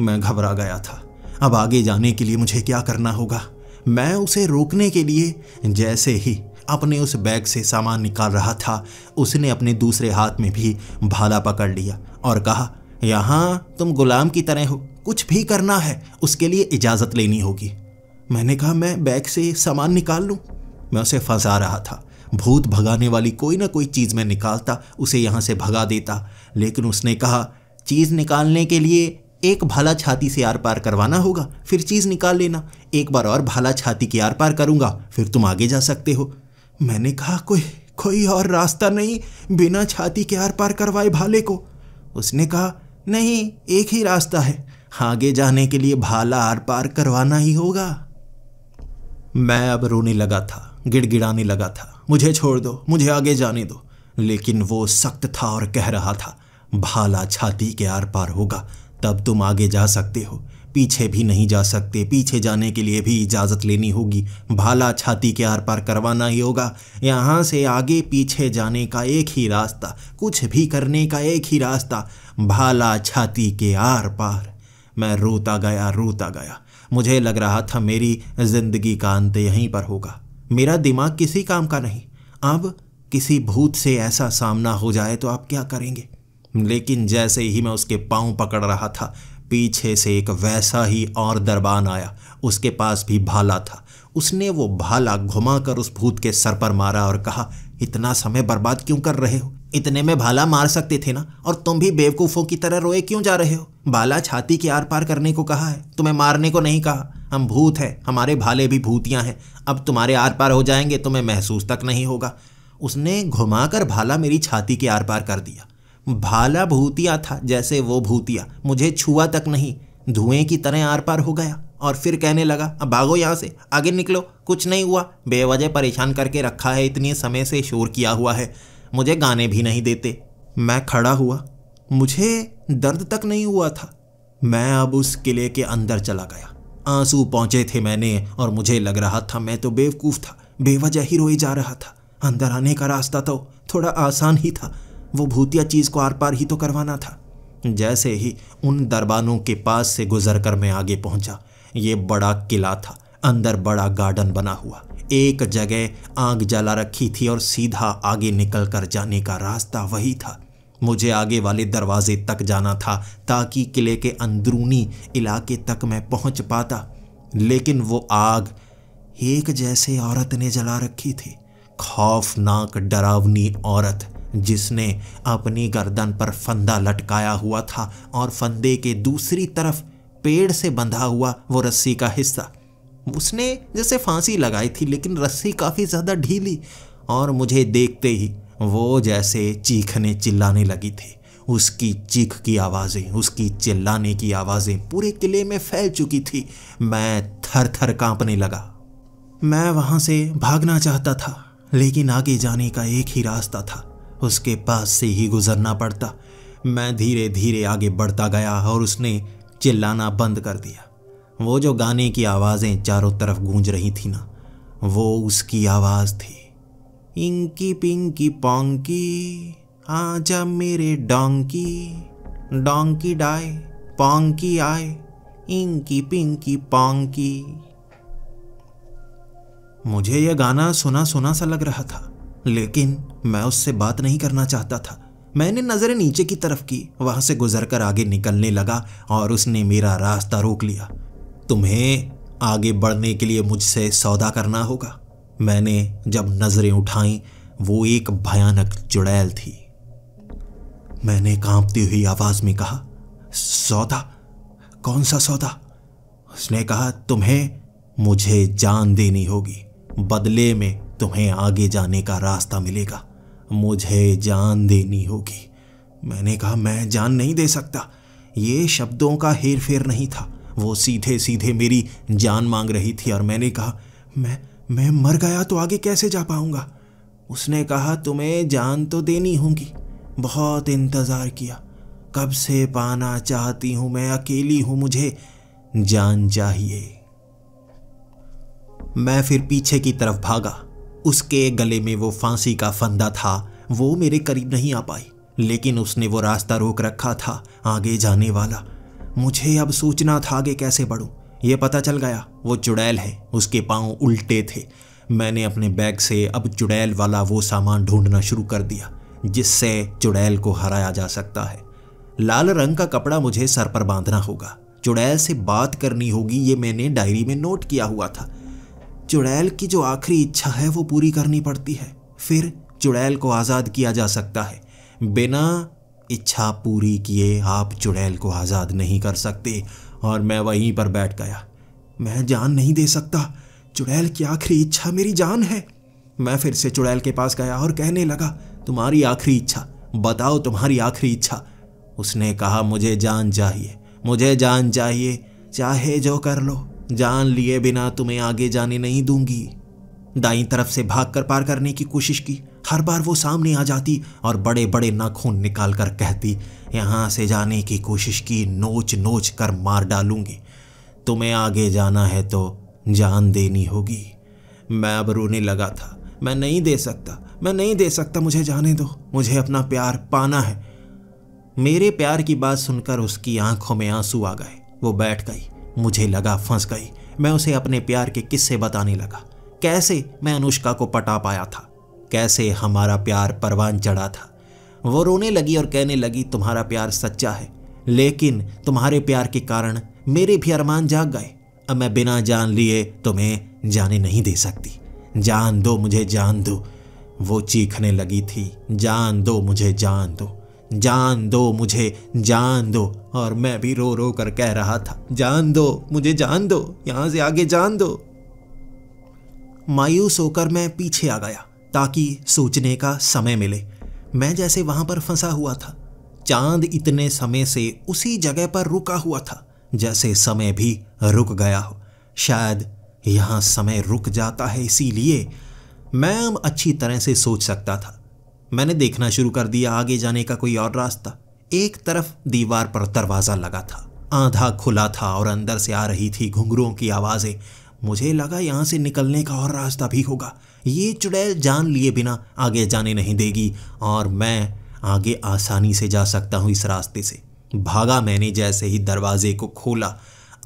मैं घबरा गया था अब आगे जाने के लिए मुझे क्या करना होगा मैं उसे रोकने के लिए जैसे ही अपने उस बैग से सामान निकाल रहा था उसने अपने दूसरे हाथ में भी भाला पकड़ लिया और कहा यहाँ तुम गुलाम की तरह हो कुछ भी करना है उसके लिए इजाज़त लेनी होगी मैंने कहा मैं बैग से सामान निकाल लूँ मैं उसे फंसा रहा था भूत भगाने वाली कोई ना कोई चीज़ मैं निकालता उसे यहाँ से भगा देता लेकिन उसने कहा चीज़ निकालने के लिए एक भाला छाती से आर पार करवाना होगा फिर चीज़ निकाल लेना एक बार और भाला छाती की आर पार करूँगा फिर तुम आगे जा सकते हो मैंने कहा कोई कोई और रास्ता नहीं बिना छाती के आर पार करवाए भाले को उसने कहा नहीं एक ही रास्ता है आगे जाने के लिए भाला आर पार करवाना ही होगा मैं अब रोने लगा था गिड़गिड़ाने लगा था मुझे छोड़ दो मुझे आगे जाने दो लेकिन वो सख्त था और कह रहा था भाला छाती के आर पार होगा तब तुम आगे जा सकते हो पीछे भी नहीं जा सकते पीछे जाने के लिए भी इजाज़त लेनी होगी भाला छाती के आर पार करवाना ही होगा यहाँ से आगे पीछे जाने का एक ही रास्ता कुछ भी करने का एक ही रास्ता भाला छाती के आर पार मैं रोता गया रोता गया मुझे लग रहा था मेरी जिंदगी का अंत यहीं पर होगा मेरा दिमाग किसी काम का नहीं अब किसी भूत से ऐसा सामना हो जाए तो आप क्या करेंगे लेकिन जैसे ही मैं उसके पाँव पकड़ रहा था पीछे से एक वैसा ही और दरबान आया उसके पास भी भाला था उसने वो भाला घुमाकर उस भूत के सर पर मारा और कहा इतना समय बर्बाद क्यों कर रहे हो इतने में भाला मार सकते थे ना और तुम भी बेवकूफ़ों की तरह रोए क्यों जा रहे हो भाला छाती के आर पार करने को कहा है तुम्हें मारने को नहीं कहा हम भूत हैं हमारे भाले भी भूतियाँ हैं अब तुम्हारे आर पार हो जाएंगे तुम्हें महसूस तक नहीं होगा उसने घुमाकर भाला मेरी छाती के आर पार कर दिया भाला भूतिया था जैसे वो भूतिया मुझे छुआ तक नहीं धुएं की तरह आर पार हो गया और फिर कहने लगा अब भागो यहाँ से आगे निकलो कुछ नहीं हुआ बेवजह परेशान करके रखा है इतने समय से शोर किया हुआ है मुझे गाने भी नहीं देते मैं खड़ा हुआ मुझे दर्द तक नहीं हुआ था मैं अब उस किले के अंदर चला गया आंसू पहुंचे थे मैंने और मुझे लग रहा था मैं तो बेवकूफ़ था बेवजह ही रोए जा रहा था अंदर आने का रास्ता तो थोड़ा आसान ही था वो भूतिया चीज़ को आर पार ही तो करवाना था जैसे ही उन दरबानों के पास से गुजर कर मैं आगे पहुंचा ये बड़ा किला था अंदर बड़ा गार्डन बना हुआ एक जगह आग जला रखी थी और सीधा आगे निकल कर जाने का रास्ता वही था मुझे आगे वाले दरवाजे तक जाना था ताकि किले के अंदरूनी इलाके तक मैं पहुंच पाता लेकिन वो आग एक जैसे औरत ने जला रखी थी खौफनाक डरावनी औरत जिसने अपनी गर्दन पर फंदा लटकाया हुआ था और फंदे के दूसरी तरफ पेड़ से बंधा हुआ वो रस्सी का हिस्सा उसने जैसे फांसी लगाई थी लेकिन रस्सी काफ़ी ज़्यादा ढीली और मुझे देखते ही वो जैसे चीखने चिल्लाने लगी थी उसकी चीख की आवाज़ें उसकी चिल्लाने की आवाज़ें पूरे किले में फैल चुकी थी मैं थर थर कांपने लगा मैं वहाँ से भागना चाहता था लेकिन आगे जाने का एक ही रास्ता था उसके पास से ही गुजरना पड़ता मैं धीरे धीरे आगे बढ़ता गया और उसने चिल्लाना बंद कर दिया वो जो गाने की आवाज़ें चारों तरफ गूंज रही थी ना वो उसकी आवाज़ थी इंकी पिंकी पोंकी जा मेरे डोंकी डोंकी डाए पोंकी आए इंकी पिंकी पोंकी मुझे यह गाना सुना सुना सा लग रहा था लेकिन मैं उससे बात नहीं करना चाहता था मैंने नज़रें नीचे की तरफ की वहां से गुजरकर आगे निकलने लगा और उसने मेरा रास्ता रोक लिया तुम्हें आगे बढ़ने के लिए मुझसे सौदा करना होगा मैंने जब नज़रें उठाई वो एक भयानक जुड़ैल थी मैंने कांपती हुई आवाज़ में कहा सौदा कौन सा सौदा उसने कहा तुम्हें मुझे जान देनी होगी बदले में तुम्हें आगे जाने का रास्ता मिलेगा मुझे जान देनी होगी मैंने कहा मैं जान नहीं दे सकता ये शब्दों का हेर फेर नहीं था वो सीधे सीधे मेरी जान मांग रही थी और मैंने कहा मैं मैं मर गया तो आगे कैसे जा पाऊंगा उसने कहा तुम्हें जान तो देनी होगी बहुत इंतज़ार किया कब से पाना चाहती हूँ मैं अकेली हूं मुझे जान चाहिए मैं फिर पीछे की तरफ भागा उसके गले में वो फांसी का फंदा था वो मेरे करीब नहीं आ पाई लेकिन उसने वो रास्ता रोक रखा था आगे जाने वाला मुझे अब सोचना था आगे कैसे बढ़ू ये पता चल गया वो चुड़ैल है उसके पांव उल्टे थे मैंने अपने बैग से अब चुड़ैल वाला वो सामान ढूंढना शुरू कर दिया जिससे चुड़ैल को हराया जा सकता है लाल रंग का कपड़ा मुझे सर पर बांधना होगा चुड़ैल से बात करनी होगी ये मैंने डायरी में नोट किया हुआ था चुड़ैल की जो आखिरी इच्छा है वो पूरी करनी पड़ती है फिर चुड़ैल को आज़ाद किया जा सकता है बिना इच्छा पूरी किए आप चुड़ैल को आज़ाद नहीं कर सकते और मैं वहीं पर बैठ गया मैं जान नहीं दे सकता चुड़ैल की आखिरी इच्छा मेरी जान है मैं फिर से चुड़ैल के पास गया और कहने लगा तुम्हारी आखिरी इच्छा बताओ तुम्हारी आखिरी इच्छा उसने कहा मुझे जान चाहिए मुझे जान चाहिए चाहे जो कर लो जान लिए बिना तुम्हें आगे जाने नहीं दूंगी दाई तरफ से भाग कर पार करने की कोशिश की हर बार वो सामने आ जाती और बड़े बड़े नाखून निकाल कर कहती यहाँ से जाने की कोशिश की नोच नोच कर मार डालूंगी तुम्हें आगे जाना है तो जान देनी होगी मैं अब रोने लगा था मैं नहीं दे सकता मैं नहीं दे सकता मुझे जाने दो मुझे अपना प्यार पाना है मेरे प्यार की बात सुनकर उसकी आंखों में आंसू आ गए वो बैठ गई मुझे लगा फंस गई मैं उसे अपने प्यार के किस्से बताने लगा कैसे मैं अनुष्का को पटा पाया था कैसे हमारा प्यार परवान चढ़ा था वो रोने लगी और कहने लगी तुम्हारा प्यार सच्चा है लेकिन तुम्हारे प्यार के कारण मेरे भी अरमान जाग गए अब मैं बिना जान लिए तुम्हें जाने नहीं दे सकती जान दो मुझे जान दो वो चीखने लगी थी जान दो मुझे जान दो जान दो मुझे जान दो और मैं भी रो रो कर कह रहा था जान दो मुझे जान दो यहां से आगे जान दो मायूस होकर मैं पीछे आ गया ताकि सोचने का समय मिले मैं जैसे वहां पर फंसा हुआ था चांद इतने समय से उसी जगह पर रुका हुआ था जैसे समय भी रुक गया हो शायद यहाँ समय रुक जाता है इसीलिए मैं अच्छी तरह से सोच सकता था मैंने देखना शुरू कर दिया आगे जाने का कोई और रास्ता एक तरफ दीवार पर दरवाज़ा लगा था आधा खुला था और अंदर से आ रही थी घुंघरुओं की आवाज़ें मुझे लगा यहाँ से निकलने का और रास्ता भी होगा ये चुड़ैल जान लिए बिना आगे जाने नहीं देगी और मैं आगे आसानी से जा सकता हूँ इस रास्ते से भागा मैंने जैसे ही दरवाजे को खोला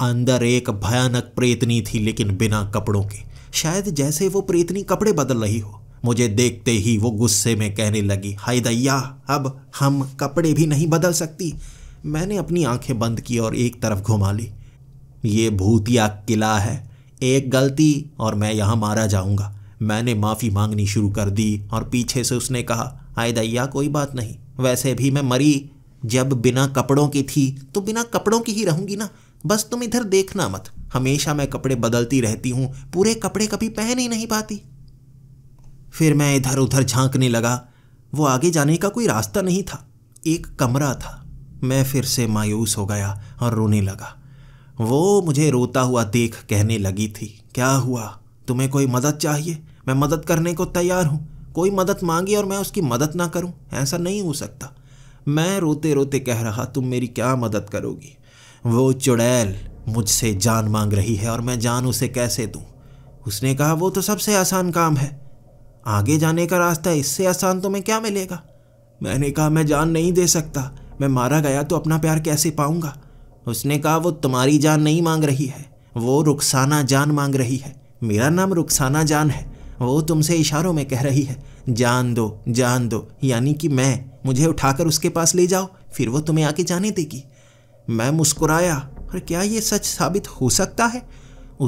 अंदर एक भयानक प्रेतनी थी लेकिन बिना कपड़ों के शायद जैसे वो प्रेतनी कपड़े बदल रही हो मुझे देखते ही वो गुस्से में कहने लगी हाय दैया अब हम कपड़े भी नहीं बदल सकती मैंने अपनी आंखें बंद की और एक तरफ घुमा ली ये भूतिया किला है एक गलती और मैं यहाँ मारा जाऊँगा मैंने माफ़ी मांगनी शुरू कर दी और पीछे से उसने कहा आए दैया कोई बात नहीं वैसे भी मैं मरी जब बिना कपड़ों की थी तो बिना कपड़ों की ही रहूंगी ना बस तुम इधर देखना मत हमेशा मैं कपड़े बदलती रहती हूँ पूरे कपड़े कभी पहन ही नहीं पाती फिर मैं इधर उधर झांकने लगा वो आगे जाने का कोई रास्ता नहीं था एक कमरा था मैं फिर से मायूस हो गया और रोने लगा वो मुझे रोता हुआ देख कहने लगी थी क्या हुआ तुम्हें कोई मदद चाहिए मैं मदद करने को तैयार हूँ कोई मदद मांगे और मैं उसकी मदद ना करूँ ऐसा नहीं हो सकता मैं रोते रोते कह रहा तुम मेरी क्या मदद करोगी वो चुड़ैल मुझसे जान मांग रही है और मैं जान उसे कैसे दूँ उसने कहा वो तो सबसे आसान काम है आगे जाने का रास्ता इससे आसान तुम्हें तो क्या मिलेगा मैंने कहा मैं जान नहीं दे सकता मैं मारा गया तो अपना प्यार कैसे पाऊंगा उसने कहा वो तुम्हारी जान नहीं मांग रही है वो रुखसाना जान मांग रही है मेरा नाम रुखसाना जान है वो तुमसे इशारों में कह रही है जान दो जान दो यानी कि मैं मुझे उठाकर उसके पास ले जाओ फिर वो तुम्हें आके जाने देगी मैं मुस्कुराया और क्या ये सच साबित हो सकता है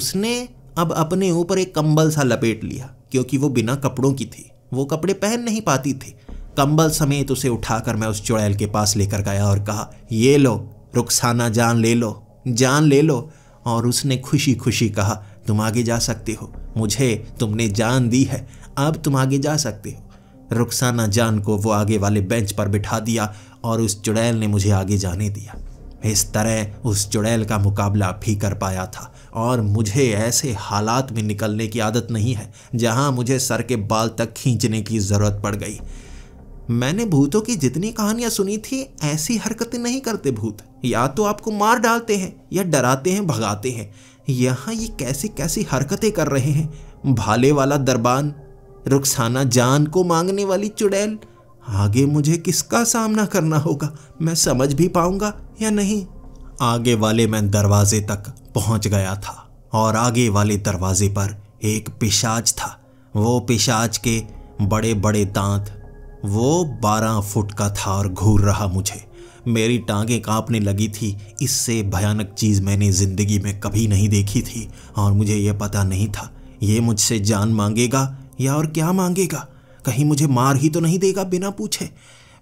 उसने अब अपने ऊपर एक कंबल सा लपेट लिया क्योंकि वो बिना कपड़ों की थी वो कपड़े पहन नहीं पाती थी कंबल समेत उसे उठाकर मैं उस चुड़ैल के पास लेकर गया और कहा ये लो रुखसाना जान ले लो जान ले लो और उसने खुशी खुशी कहा तुम आगे जा सकते हो मुझे तुमने जान दी है अब तुम आगे जा सकते हो रुखसाना जान को वो आगे वाले बेंच पर बिठा दिया और उस चुड़ैल ने मुझे आगे जाने दिया इस तरह उस चुड़ैल का मुकाबला भी कर पाया था और मुझे ऐसे हालात में निकलने की आदत नहीं है जहां मुझे सर के बाल तक खींचने की ज़रूरत पड़ गई मैंने भूतों की जितनी कहानियां सुनी थी ऐसी हरकतें नहीं करते भूत या तो आपको मार डालते हैं या डराते हैं भगाते हैं यहाँ ये कैसे कैसे हरकतें कर रहे हैं भाले वाला दरबान रुखसाना जान को मांगने वाली चुड़ैल आगे मुझे किसका सामना करना होगा मैं समझ भी पाऊंगा या नहीं आगे वाले मैं दरवाजे तक पहुंच गया था और आगे वाले दरवाजे पर एक पिशाच था वो पिशाच के बड़े बड़े दांत वो बारह फुट का था और घूर रहा मुझे मेरी टांगें कांपने लगी थी इससे भयानक चीज़ मैंने ज़िंदगी में कभी नहीं देखी थी और मुझे यह पता नहीं था ये मुझसे जान मांगेगा या और क्या मांगेगा कहीं मुझे मार ही तो नहीं देगा बिना पूछे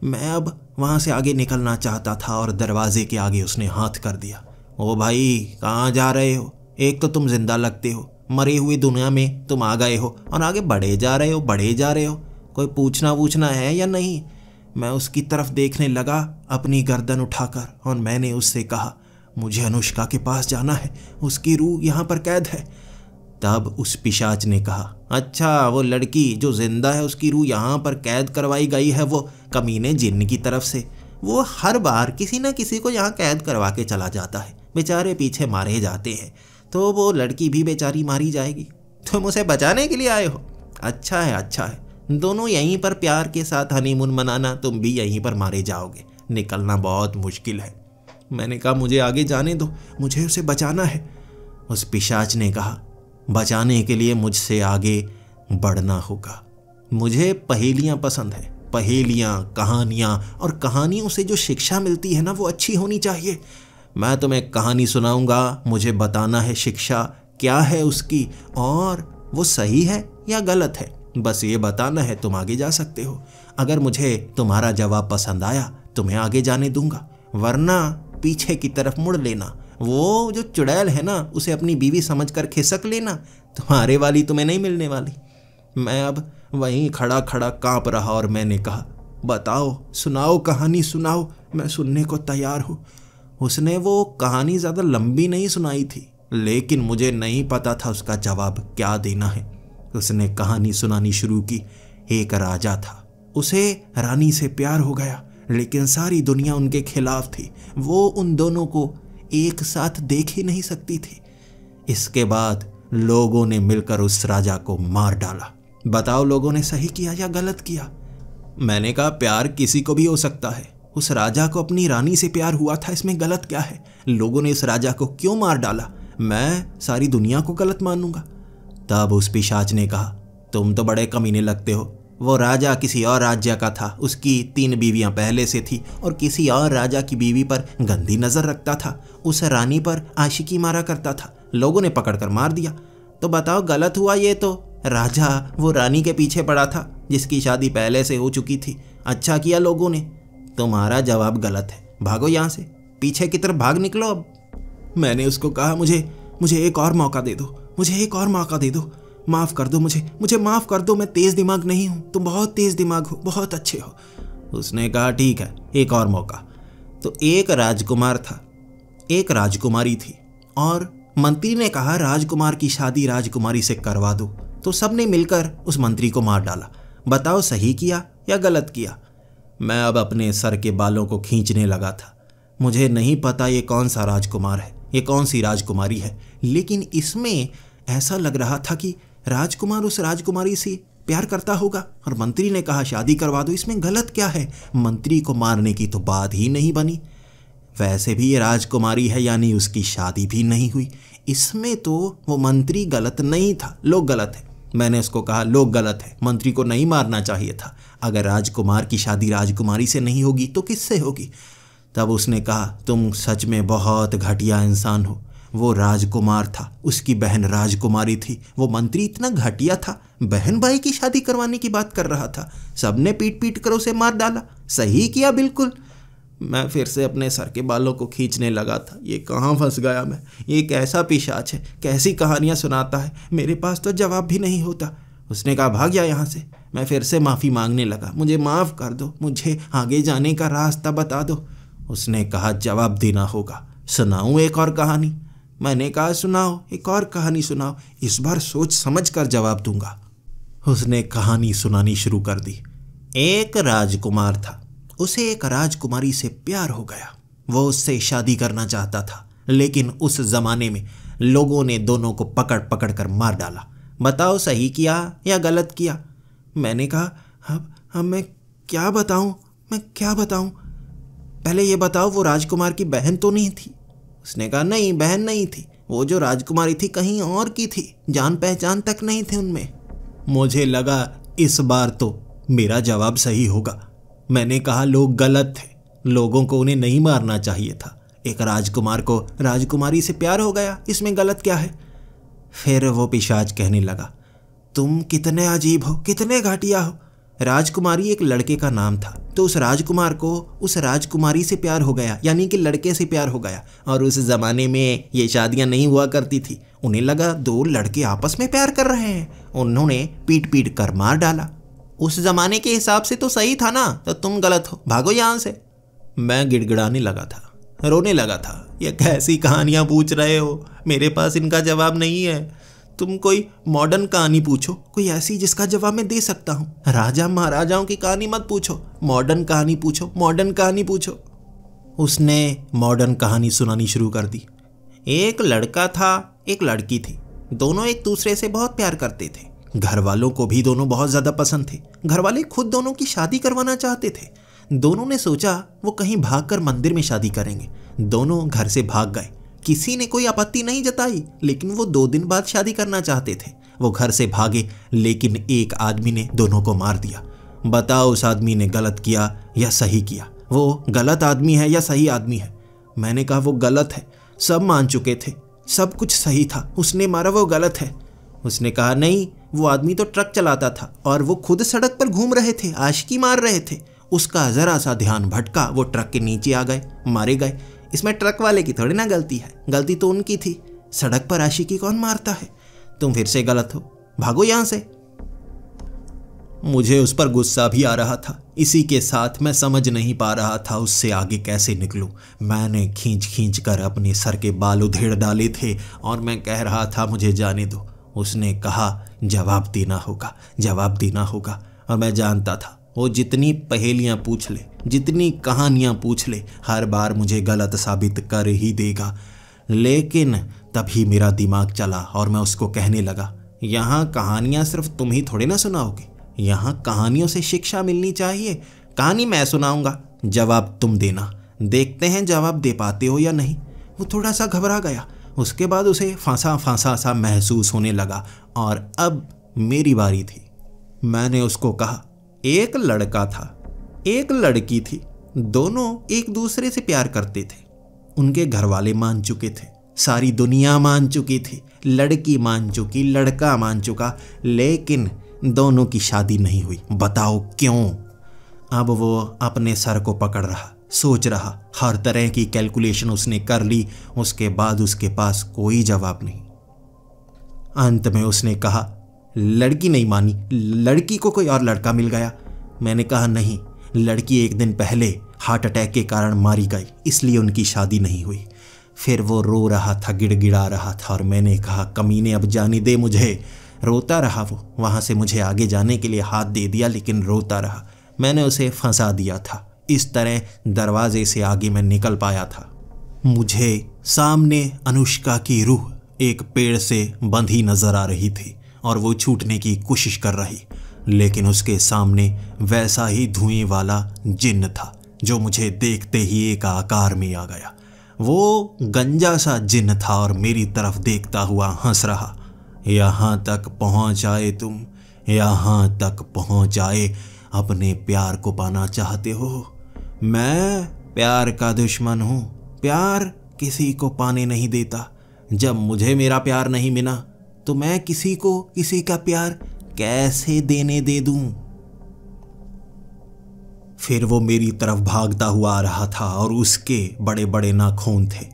मैं अब वहाँ से आगे निकलना चाहता था और दरवाजे के आगे उसने हाथ कर दिया ओ भाई कहाँ जा रहे हो एक तो तुम जिंदा लगते हो मरे हुए दुनिया में तुम आ गए हो और आगे बढ़े जा रहे हो बढ़े जा रहे हो कोई पूछना वूछना है या नहीं मैं उसकी तरफ देखने लगा अपनी गर्दन उठाकर और मैंने उससे कहा मुझे अनुष्का के पास जाना है उसकी रूह यहाँ पर कैद है तब उस पिशाच ने कहा अच्छा वो लड़की जो जिंदा है उसकी रूह यहाँ पर कैद करवाई गई है वो कमीने जिन की तरफ से वो हर बार किसी न किसी को यहाँ कैद करवा के चला जाता है बेचारे पीछे मारे जाते हैं तो वो लड़की भी बेचारी मारी जाएगी तुम उसे बचाने के लिए आए हो अच्छा है अच्छा है दोनों यहीं पर प्यार के साथ हनीमून मनाना तुम भी यहीं पर मारे जाओगे निकलना बहुत मुश्किल है मैंने कहा मुझे आगे जाने दो मुझे उसे बचाना है उस पिशाच ने कहा बचाने के लिए मुझसे आगे बढ़ना होगा मुझे पहेलियाँ पसंद है पहेलियाँ कहानियाँ और कहानियों से जो शिक्षा मिलती है ना वो अच्छी होनी चाहिए मैं तुम्हें कहानी सुनाऊंगा मुझे बताना है शिक्षा क्या है उसकी और वो सही है या गलत है बस ये बताना है तुम आगे जा सकते हो अगर मुझे तुम्हारा जवाब पसंद आया तो मैं आगे जाने दूंगा वरना पीछे की तरफ मुड़ लेना वो जो चुड़ैल है ना उसे अपनी बीवी समझ कर खिसक लेना तुम्हारे वाली तुम्हें नहीं मिलने वाली मैं अब वहीं खड़ा खड़ा कांप रहा और मैंने कहा बताओ सुनाओ कहानी सुनाओ मैं सुनने को तैयार हूँ उसने वो कहानी ज़्यादा लंबी नहीं सुनाई थी लेकिन मुझे नहीं पता था उसका जवाब क्या देना है उसने कहानी सुनानी शुरू की एक राजा था उसे रानी से प्यार हो गया लेकिन सारी दुनिया उनके खिलाफ थी वो उन दोनों को एक साथ देख ही नहीं सकती थी इसके बाद लोगों ने मिलकर उस राजा को मार डाला बताओ लोगों ने सही किया या गलत किया मैंने कहा प्यार किसी को भी हो सकता है उस राजा को अपनी रानी से प्यार हुआ था इसमें गलत क्या है लोगों ने इस राजा को क्यों मार डाला मैं सारी दुनिया को गलत मानूंगा तब उस पिशाच ने कहा तुम तो बड़े कमीने लगते हो वो राजा किसी और राज्य का था उसकी तीन बीवियां पहले से थी और किसी और राजा की बीवी पर गंदी नज़र रखता था उस रानी पर आशिकी मारा करता था लोगों ने पकड़कर मार दिया तो बताओ गलत हुआ ये तो राजा वो रानी के पीछे पड़ा था जिसकी शादी पहले से हो चुकी थी अच्छा किया लोगों ने तुम्हारा जवाब गलत है भागो यहाँ से पीछे की तरफ भाग निकलो अब मैंने उसको कहा मुझे मुझे एक और मौका दे दो मुझे एक और मौका दे दो माफ़ कर दो मुझे मुझे माफ़ कर दो मैं तेज़ दिमाग नहीं हूं तुम बहुत तेज़ दिमाग हो बहुत अच्छे हो उसने कहा ठीक है एक और मौका तो एक राजकुमार था एक राजकुमारी थी और मंत्री ने कहा राजकुमार की शादी राजकुमारी से करवा दो तो सबने मिलकर उस मंत्री को मार डाला बताओ सही किया या गलत किया मैं अब अपने सर के बालों को खींचने लगा था मुझे नहीं पता ये कौन सा राजकुमार है ये कौन सी राजकुमारी है लेकिन इसमें ऐसा लग रहा था कि राजकुमार उस राजकुमारी से प्यार करता होगा और मंत्री ने कहा शादी करवा दो इसमें गलत क्या है मंत्री को मारने की तो बात ही नहीं बनी वैसे भी ये राजकुमारी है यानी उसकी शादी भी नहीं हुई इसमें तो वो मंत्री गलत नहीं था लोग गलत है मैंने उसको कहा लोग गलत है मंत्री को नहीं मारना चाहिए था अगर राजकुमार की शादी राजकुमारी से नहीं होगी तो किससे होगी तब उसने कहा तुम सच में बहुत घटिया इंसान हो वो राजकुमार था उसकी बहन राजकुमारी थी वो मंत्री इतना घटिया था बहन भाई की शादी करवाने की बात कर रहा था सबने पीट पीट कर उसे मार डाला सही किया बिल्कुल मैं फिर से अपने सर के बालों को खींचने लगा था ये कहाँ फंस गया मैं ये कैसा पिशाच है कैसी कहानियाँ सुनाता है मेरे पास तो जवाब भी नहीं होता उसने कहा भाग गया यहाँ से मैं फिर से माफ़ी मांगने लगा मुझे माफ़ कर दो मुझे आगे जाने का रास्ता बता दो उसने कहा जवाब देना होगा सुनाऊँ एक और कहानी मैंने कहा सुनाओ एक और कहानी सुनाओ इस बार सोच समझ कर जवाब दूंगा उसने कहानी सुनानी शुरू कर दी एक राजकुमार था उसे एक राजकुमारी से प्यार हो गया वो उससे शादी करना चाहता था लेकिन उस जमाने में लोगों ने दोनों को पकड़ पकड़ कर मार डाला बताओ सही किया या गलत किया मैंने कहा अब अब मैं क्या बताऊं मैं क्या बताऊं पहले ये बताओ वो राजकुमार की बहन तो नहीं थी उसने कहा नहीं बहन नहीं थी वो जो राजकुमारी थी कहीं और की थी जान पहचान तक नहीं थे उनमें मुझे लगा इस बार तो मेरा जवाब सही होगा मैंने कहा लोग गलत थे लोगों को उन्हें नहीं मारना चाहिए था एक राजकुमार को राजकुमारी से प्यार हो गया इसमें गलत क्या है फिर वो पिशाच कहने लगा तुम कितने अजीब हो कितने घटिया हो राजकुमारी एक लड़के का नाम था तो उस राजकुमार को उस राजकुमारी से प्यार हो गया यानी कि लड़के से प्यार हो गया और उस ज़माने में ये शादियां नहीं हुआ करती थी उन्हें लगा दो लड़के आपस में प्यार कर रहे हैं उन्होंने पीट पीट कर मार डाला उस ज़माने के हिसाब से तो सही था ना तो तुम गलत हो भागो यहाँ से मैं गिड़गिड़ाने लगा था रोने लगा था ये कैसी कहानियां पूछ रहे हो मेरे पास इनका जवाब नहीं है तुम कोई मॉडर्न कहानी पूछो कोई ऐसी जिसका जवाब मैं दे सकता हूँ राजा महाराजाओं की कहानी मत पूछो मॉडर्न कहानी पूछो मॉडर्न कहानी पूछो उसने मॉडर्न कहानी सुनानी शुरू कर दी एक लड़का था एक लड़की थी दोनों एक दूसरे से बहुत प्यार करते थे घर वालों को भी दोनों बहुत ज़्यादा पसंद थे घर वाले खुद दोनों की शादी करवाना चाहते थे दोनों ने सोचा वो कहीं भागकर मंदिर में शादी करेंगे दोनों घर से भाग गए किसी ने कोई आपत्ति नहीं जताई लेकिन वो दो दिन बाद शादी करना चाहते थे वो घर से भागे लेकिन एक आदमी ने दोनों को मार दिया बताओ उस आदमी ने गलत किया या सही किया वो गलत आदमी है या सही आदमी है मैंने कहा वो गलत है सब मान चुके थे सब कुछ सही था उसने मारा वो गलत है उसने कहा नहीं वो आदमी तो ट्रक चलाता था और वो खुद सड़क पर घूम रहे थे आशकी मार रहे थे उसका ज़रा सा ध्यान भटका वो ट्रक के नीचे आ गए मारे गए इसमें ट्रक वाले की थोड़ी ना गलती है गलती तो उनकी थी सड़क पर आशिकी कौन मारता है तुम फिर से गलत हो भागो यहां से मुझे उस पर गुस्सा भी आ रहा था इसी के साथ मैं समझ नहीं पा रहा था उससे आगे कैसे निकलूं। मैंने खींच खींच कर अपने सर के बाल उधेड़ डाले थे और मैं कह रहा था मुझे जाने दो उसने कहा जवाब देना होगा जवाब देना होगा और मैं जानता था वो जितनी पहेलियाँ पूछ ले जितनी कहानियाँ पूछ ले हर बार मुझे गलत साबित कर ही देगा लेकिन तभी मेरा दिमाग चला और मैं उसको कहने लगा यहाँ कहानियाँ सिर्फ तुम ही थोड़े ना सुनाओगे यहाँ कहानियों से शिक्षा मिलनी चाहिए कहानी मैं सुनाऊंगा जवाब तुम देना देखते हैं जवाब दे पाते हो या नहीं वो थोड़ा सा घबरा गया उसके बाद उसे फांसा फांसा सा महसूस होने लगा और अब मेरी बारी थी मैंने उसको कहा एक लड़का था एक लड़की थी दोनों एक दूसरे से प्यार करते थे उनके घर वाले मान चुके थे सारी दुनिया मान चुकी थी लड़की मान चुकी लड़का मान चुका लेकिन दोनों की शादी नहीं हुई बताओ क्यों अब वो अपने सर को पकड़ रहा सोच रहा हर तरह की कैलकुलेशन उसने कर ली उसके बाद उसके पास कोई जवाब नहीं अंत में उसने कहा लड़की नहीं मानी लड़की को कोई और लड़का मिल गया मैंने कहा नहीं लड़की एक दिन पहले हार्ट अटैक के कारण मारी गई इसलिए उनकी शादी नहीं हुई फिर वो रो रहा था गिड़गिड़ा रहा था और मैंने कहा कमीने अब जाने दे मुझे रोता रहा वो वहाँ से मुझे आगे जाने के लिए हाथ दे दिया लेकिन रोता रहा मैंने उसे फंसा दिया था इस तरह दरवाजे से आगे मैं निकल पाया था मुझे सामने अनुष्का की रूह एक पेड़ से बंधी नजर आ रही थी और वो छूटने की कोशिश कर रही लेकिन उसके सामने वैसा ही धुएं वाला जिन्न था जो मुझे देखते ही एक आकार में आ गया वो गंजा सा जिन्न था और मेरी तरफ देखता हुआ हंस रहा यहाँ तक पहुँच आए तुम यहाँ तक पहुँच आए अपने प्यार को पाना चाहते हो मैं प्यार का दुश्मन हूँ प्यार किसी को पाने नहीं देता जब मुझे मेरा प्यार नहीं मिला तो मैं किसी को किसी का प्यार कैसे देने दे दूं? फिर वो मेरी तरफ भागता हुआ आ रहा था और उसके बड़े बड़े नाखून थे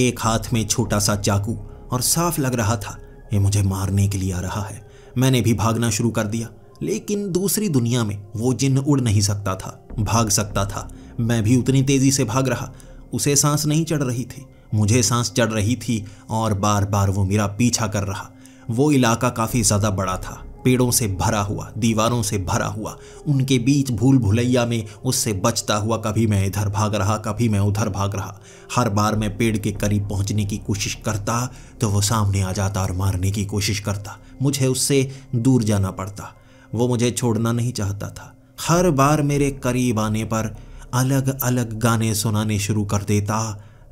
एक हाथ में छोटा सा चाकू और साफ लग रहा था ये मुझे मारने के लिए आ रहा है मैंने भी भागना शुरू कर दिया लेकिन दूसरी दुनिया में वो जिन उड़ नहीं सकता था भाग सकता था मैं भी उतनी तेज़ी से भाग रहा उसे सांस नहीं चढ़ रही थी मुझे सांस चढ़ रही थी और बार बार वो मेरा पीछा कर रहा वो इलाका काफ़ी ज़्यादा बड़ा था पेड़ों से भरा हुआ दीवारों से भरा हुआ उनके बीच भूल भुलैया में उससे बचता हुआ कभी मैं इधर भाग रहा कभी मैं उधर भाग रहा हर बार मैं पेड़ के करीब पहुंचने की कोशिश करता तो वो सामने आ जाता और मारने की कोशिश करता मुझे उससे दूर जाना पड़ता वो मुझे छोड़ना नहीं चाहता था हर बार मेरे करीब आने पर अलग अलग गाने सुनाने शुरू कर देता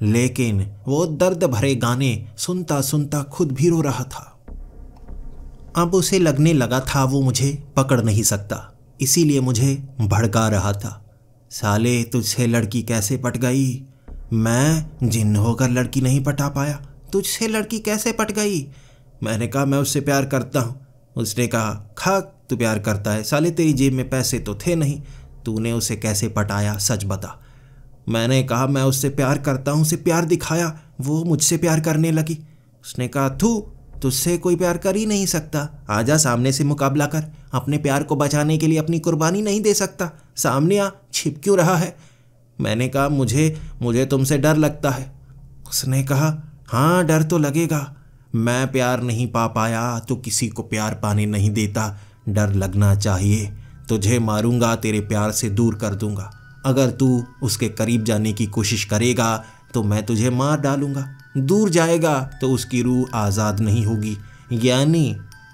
लेकिन वो दर्द भरे गाने सुनता सुनता खुद भी रो रहा था अब उसे लगने लगा था वो मुझे पकड़ नहीं सकता इसीलिए मुझे भड़का रहा था साले तुझसे लड़की कैसे पट गई मैं जिन होकर लड़की नहीं पटा पाया तुझसे लड़की कैसे पट गई मैंने कहा मैं उससे प्यार करता हूँ उसने कहा खा तू प्यार करता है साले तेरी जेब में पैसे तो थे नहीं तूने उसे कैसे पटाया सच बता मैंने कहा मैं उससे प्यार करता हूँ उसे प्यार दिखाया वो मुझसे प्यार करने लगी उसने कहा थू तुझसे कोई प्यार कर ही नहीं सकता आजा सामने से मुकाबला कर अपने प्यार को बचाने के लिए अपनी कुर्बानी नहीं दे सकता सामने आ छिप क्यों रहा है मैंने कहा मुझे मुझे तुमसे डर लगता है उसने कहा हाँ डर तो लगेगा मैं प्यार नहीं पा पाया तो किसी को प्यार पाने नहीं देता डर लगना चाहिए तुझे मारूंगा तेरे प्यार से दूर कर दूंगा अगर तू उसके करीब जाने की कोशिश करेगा तो मैं तुझे मार डालूंगा दूर जाएगा तो उसकी रूह आज़ाद नहीं होगी यानी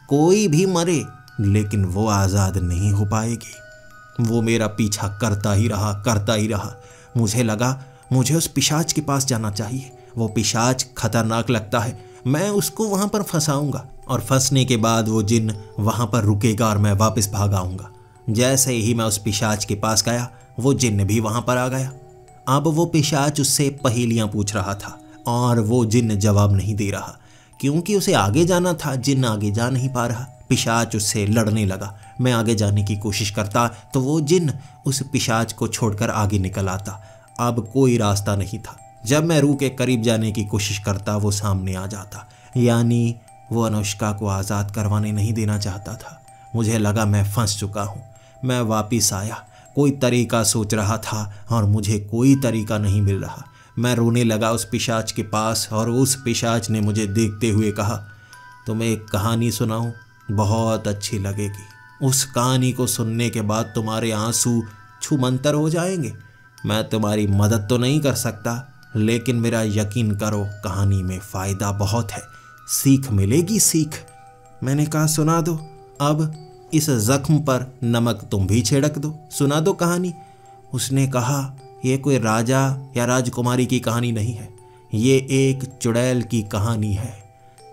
कोई भी मरे लेकिन वो आज़ाद नहीं हो पाएगी वो मेरा पीछा करता ही रहा करता ही रहा मुझे लगा मुझे उस पिशाच के पास जाना चाहिए वो पिशाच खतरनाक लगता है मैं उसको वहाँ पर फंसाऊँगा और फंसने के बाद वो जिन वहाँ पर रुकेगा और मैं वापस भाग आऊँगा जैसे ही मैं उस पिशाच के पास गया वो जिन भी वहाँ पर आ गया अब वो पिशाच उससे पहेलियाँ पूछ रहा था और वो जिन जवाब नहीं दे रहा क्योंकि उसे आगे जाना था जिन आगे जा नहीं पा रहा पिशाच उससे लड़ने लगा मैं आगे जाने की कोशिश करता तो वो जिन उस पिशाच को छोड़कर आगे निकल आता अब कोई रास्ता नहीं था जब मैं रू के करीब जाने की कोशिश करता वो सामने आ जाता यानी वो अनुष्का को आज़ाद करवाने नहीं देना चाहता था मुझे लगा मैं फंस चुका हूँ मैं वापिस आया कोई तरीका सोच रहा था और मुझे कोई तरीका नहीं मिल रहा मैं रोने लगा उस पिशाच के पास और उस पिशाच ने मुझे देखते हुए कहा तुम्हें एक कहानी सुनाऊं बहुत अच्छी लगेगी उस कहानी को सुनने के बाद तुम्हारे आंसू छुमंतर हो जाएंगे मैं तुम्हारी मदद तो नहीं कर सकता लेकिन मेरा यकीन करो कहानी में फ़ायदा बहुत है सीख मिलेगी सीख मैंने कहा सुना दो अब इस जख्म पर नमक तुम भी छिड़क दो सुना दो कहानी उसने कहा ये कोई राजा या राजकुमारी की कहानी नहीं है ये एक चुड़ैल की कहानी है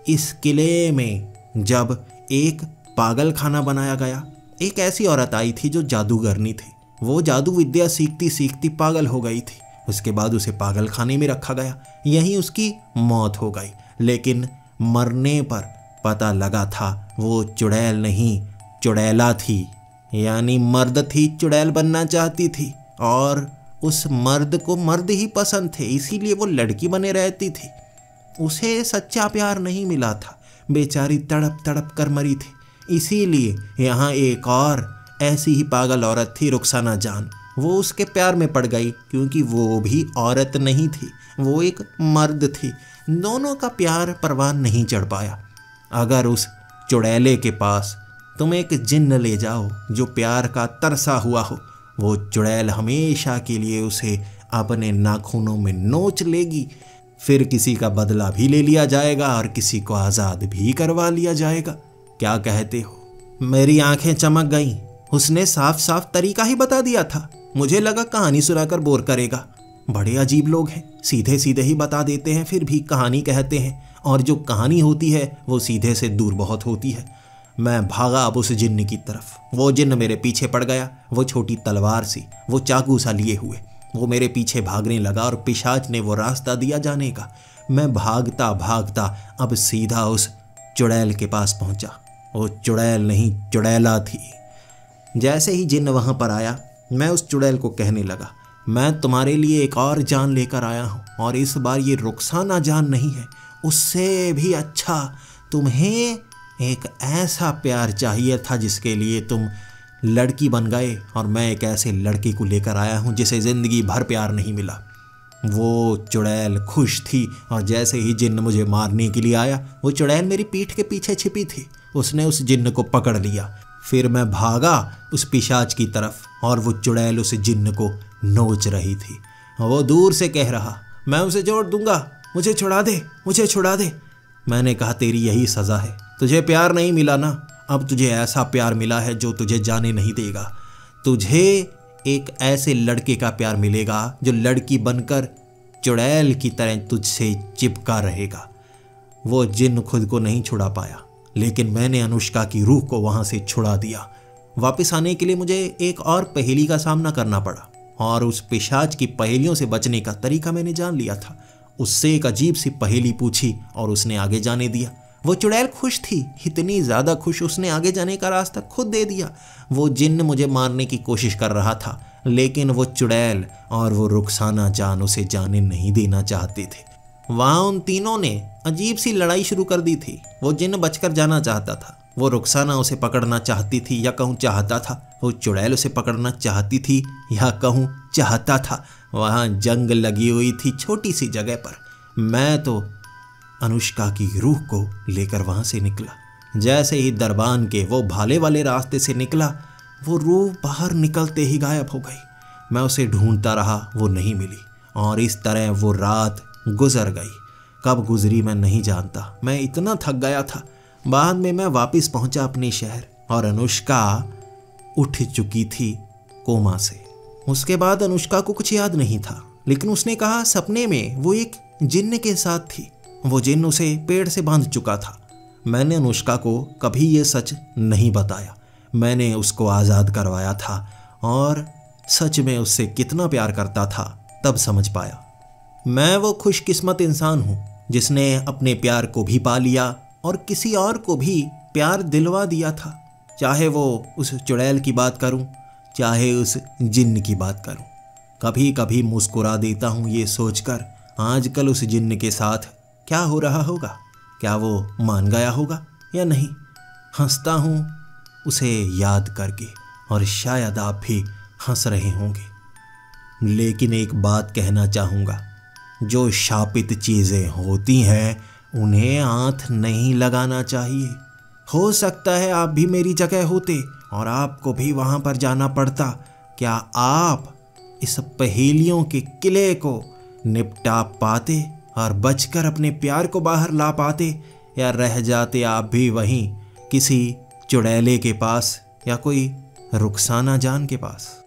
इस किले में जब एक पागल खाना बनाया गया एक ऐसी औरत आई थी जो जादूगरनी थी वो जादू विद्या सीखती सीखती पागल हो गई थी उसके बाद उसे पागल खाने में रखा गया यहीं उसकी मौत हो गई लेकिन मरने पर पता लगा था वो चुड़ैल नहीं चुड़ैला थी यानी मर्द थी चुड़ैल बनना चाहती थी और उस मर्द को मर्द ही पसंद थे इसीलिए वो लड़की बने रहती थी उसे सच्चा प्यार नहीं मिला था बेचारी तड़प तड़प कर मरी थी इसीलिए यहाँ एक और ऐसी ही पागल औरत थी रुखसाना जान वो उसके प्यार में पड़ गई क्योंकि वो भी औरत नहीं थी वो एक मर्द थी दोनों का प्यार परवान नहीं चढ़ पाया अगर उस चुड़ैले के पास तुम एक जिन्न ले जाओ जो प्यार का तरसा हुआ हो वो चुड़ैल हमेशा के लिए उसे अपने नाखूनों में नोच लेगी फिर किसी का बदला भी ले लिया जाएगा और किसी को आज़ाद भी करवा लिया जाएगा क्या कहते हो मेरी आंखें चमक गई उसने साफ साफ तरीका ही बता दिया था मुझे लगा कहानी सुनाकर बोर करेगा बड़े अजीब लोग हैं सीधे सीधे ही बता देते हैं फिर भी कहानी कहते हैं और जो कहानी होती है वो सीधे से दूर बहुत होती है मैं भागा अब उस जिन्न की तरफ वो जिन्न मेरे पीछे पड़ गया वो छोटी तलवार सी वो चाकू सा लिए हुए वो मेरे पीछे भागने लगा और पिशाच ने वो रास्ता दिया जाने का मैं भागता भागता अब सीधा उस चुड़ैल के पास पहुंचा वो चुड़ैल नहीं चुड़ैला थी जैसे ही जिन्न वहाँ पर आया मैं उस चुड़ैल को कहने लगा मैं तुम्हारे लिए एक और जान लेकर आया हूँ और इस बार ये रुखसाना जान नहीं है उससे भी अच्छा तुम्हें एक ऐसा प्यार चाहिए था जिसके लिए तुम लड़की बन गए और मैं एक ऐसे लड़की को लेकर आया हूँ जिसे ज़िंदगी भर प्यार नहीं मिला वो चुड़ैल खुश थी और जैसे ही जिन्न मुझे मारने के लिए आया वो चुड़ैल मेरी पीठ के पीछे छिपी थी उसने उस जिन्न को पकड़ लिया फिर मैं भागा उस पिशाच की तरफ और वो चुड़ैल उस जिन्न को नोच रही थी वो दूर से कह रहा मैं उसे जोड़ दूंगा मुझे छुड़ा दे मुझे छुड़ा दे मैंने कहा तेरी यही सज़ा है तुझे प्यार नहीं मिला ना अब तुझे ऐसा प्यार मिला है जो तुझे जाने नहीं देगा तुझे एक ऐसे लड़के का प्यार मिलेगा जो लड़की बनकर चुड़ैल की तरह तुझसे चिपका रहेगा वो जिन खुद को नहीं छुड़ा पाया लेकिन मैंने अनुष्का की रूह को वहां से छुड़ा दिया वापस आने के लिए मुझे एक और पहेली का सामना करना पड़ा और उस पिशाच की पहेलियों से बचने का तरीका मैंने जान लिया था उससे एक अजीब सी पहेली पूछी और उसने आगे जाने दिया वो चुड़ैल खुश थी इतनी ज़्यादा खुश उसने आगे जाने का रास्ता खुद दे दिया वो जिन्न मुझे मारने की कोशिश कर रहा था लेकिन वो चुड़ैल और वो रुखसाना जान उसे जाने नहीं देना चाहते थे वहाँ उन तीनों ने अजीब सी लड़ाई शुरू कर दी थी वो जिन्न बचकर जाना चाहता था वो रुखसाना उसे पकड़ना चाहती थी या कहूँ चाहता था वो चुड़ैल उसे पकड़ना चाहती थी या कहूँ चाहता था वहाँ जंग लगी हुई थी छोटी सी जगह पर मैं तो अनुष्का की रूह को लेकर वहां से निकला जैसे ही दरबान के वो भाले वाले रास्ते से निकला वो रूह बाहर निकलते ही गायब हो गई मैं उसे ढूंढता रहा वो नहीं मिली और इस तरह वो रात गुजर गई कब गुजरी मैं नहीं जानता मैं इतना थक गया था बाद में मैं वापस पहुंचा अपने शहर और अनुष्का उठ चुकी थी कोमा से उसके बाद अनुष्का को कुछ याद नहीं था लेकिन उसने कहा सपने में वो एक जिन्न के साथ थी वो जिन उसे पेड़ से बांध चुका था मैंने अनुष्का को कभी ये सच नहीं बताया मैंने उसको आज़ाद करवाया था और सच में उससे कितना प्यार करता था तब समझ पाया मैं वो खुशकिस्मत इंसान हूँ जिसने अपने प्यार को भी पा लिया और किसी और को भी प्यार दिलवा दिया था चाहे वो उस चुड़ैल की बात करूं चाहे उस जिन्न की बात करूं कभी कभी मुस्कुरा देता हूं ये सोचकर आजकल उस जिन्न के साथ क्या हो रहा होगा क्या वो मान गया होगा या नहीं हंसता हूँ उसे याद करके और शायद आप भी हंस रहे होंगे लेकिन एक बात कहना चाहूँगा जो शापित चीज़ें होती हैं उन्हें आंख नहीं लगाना चाहिए हो सकता है आप भी मेरी जगह होते और आपको भी वहाँ पर जाना पड़ता क्या आप इस पहेलियों के किले को निपटा पाते और बचकर अपने प्यार को बाहर ला पाते या रह जाते आप भी वहीं किसी चुड़ैले के पास या कोई रुखसाना जान के पास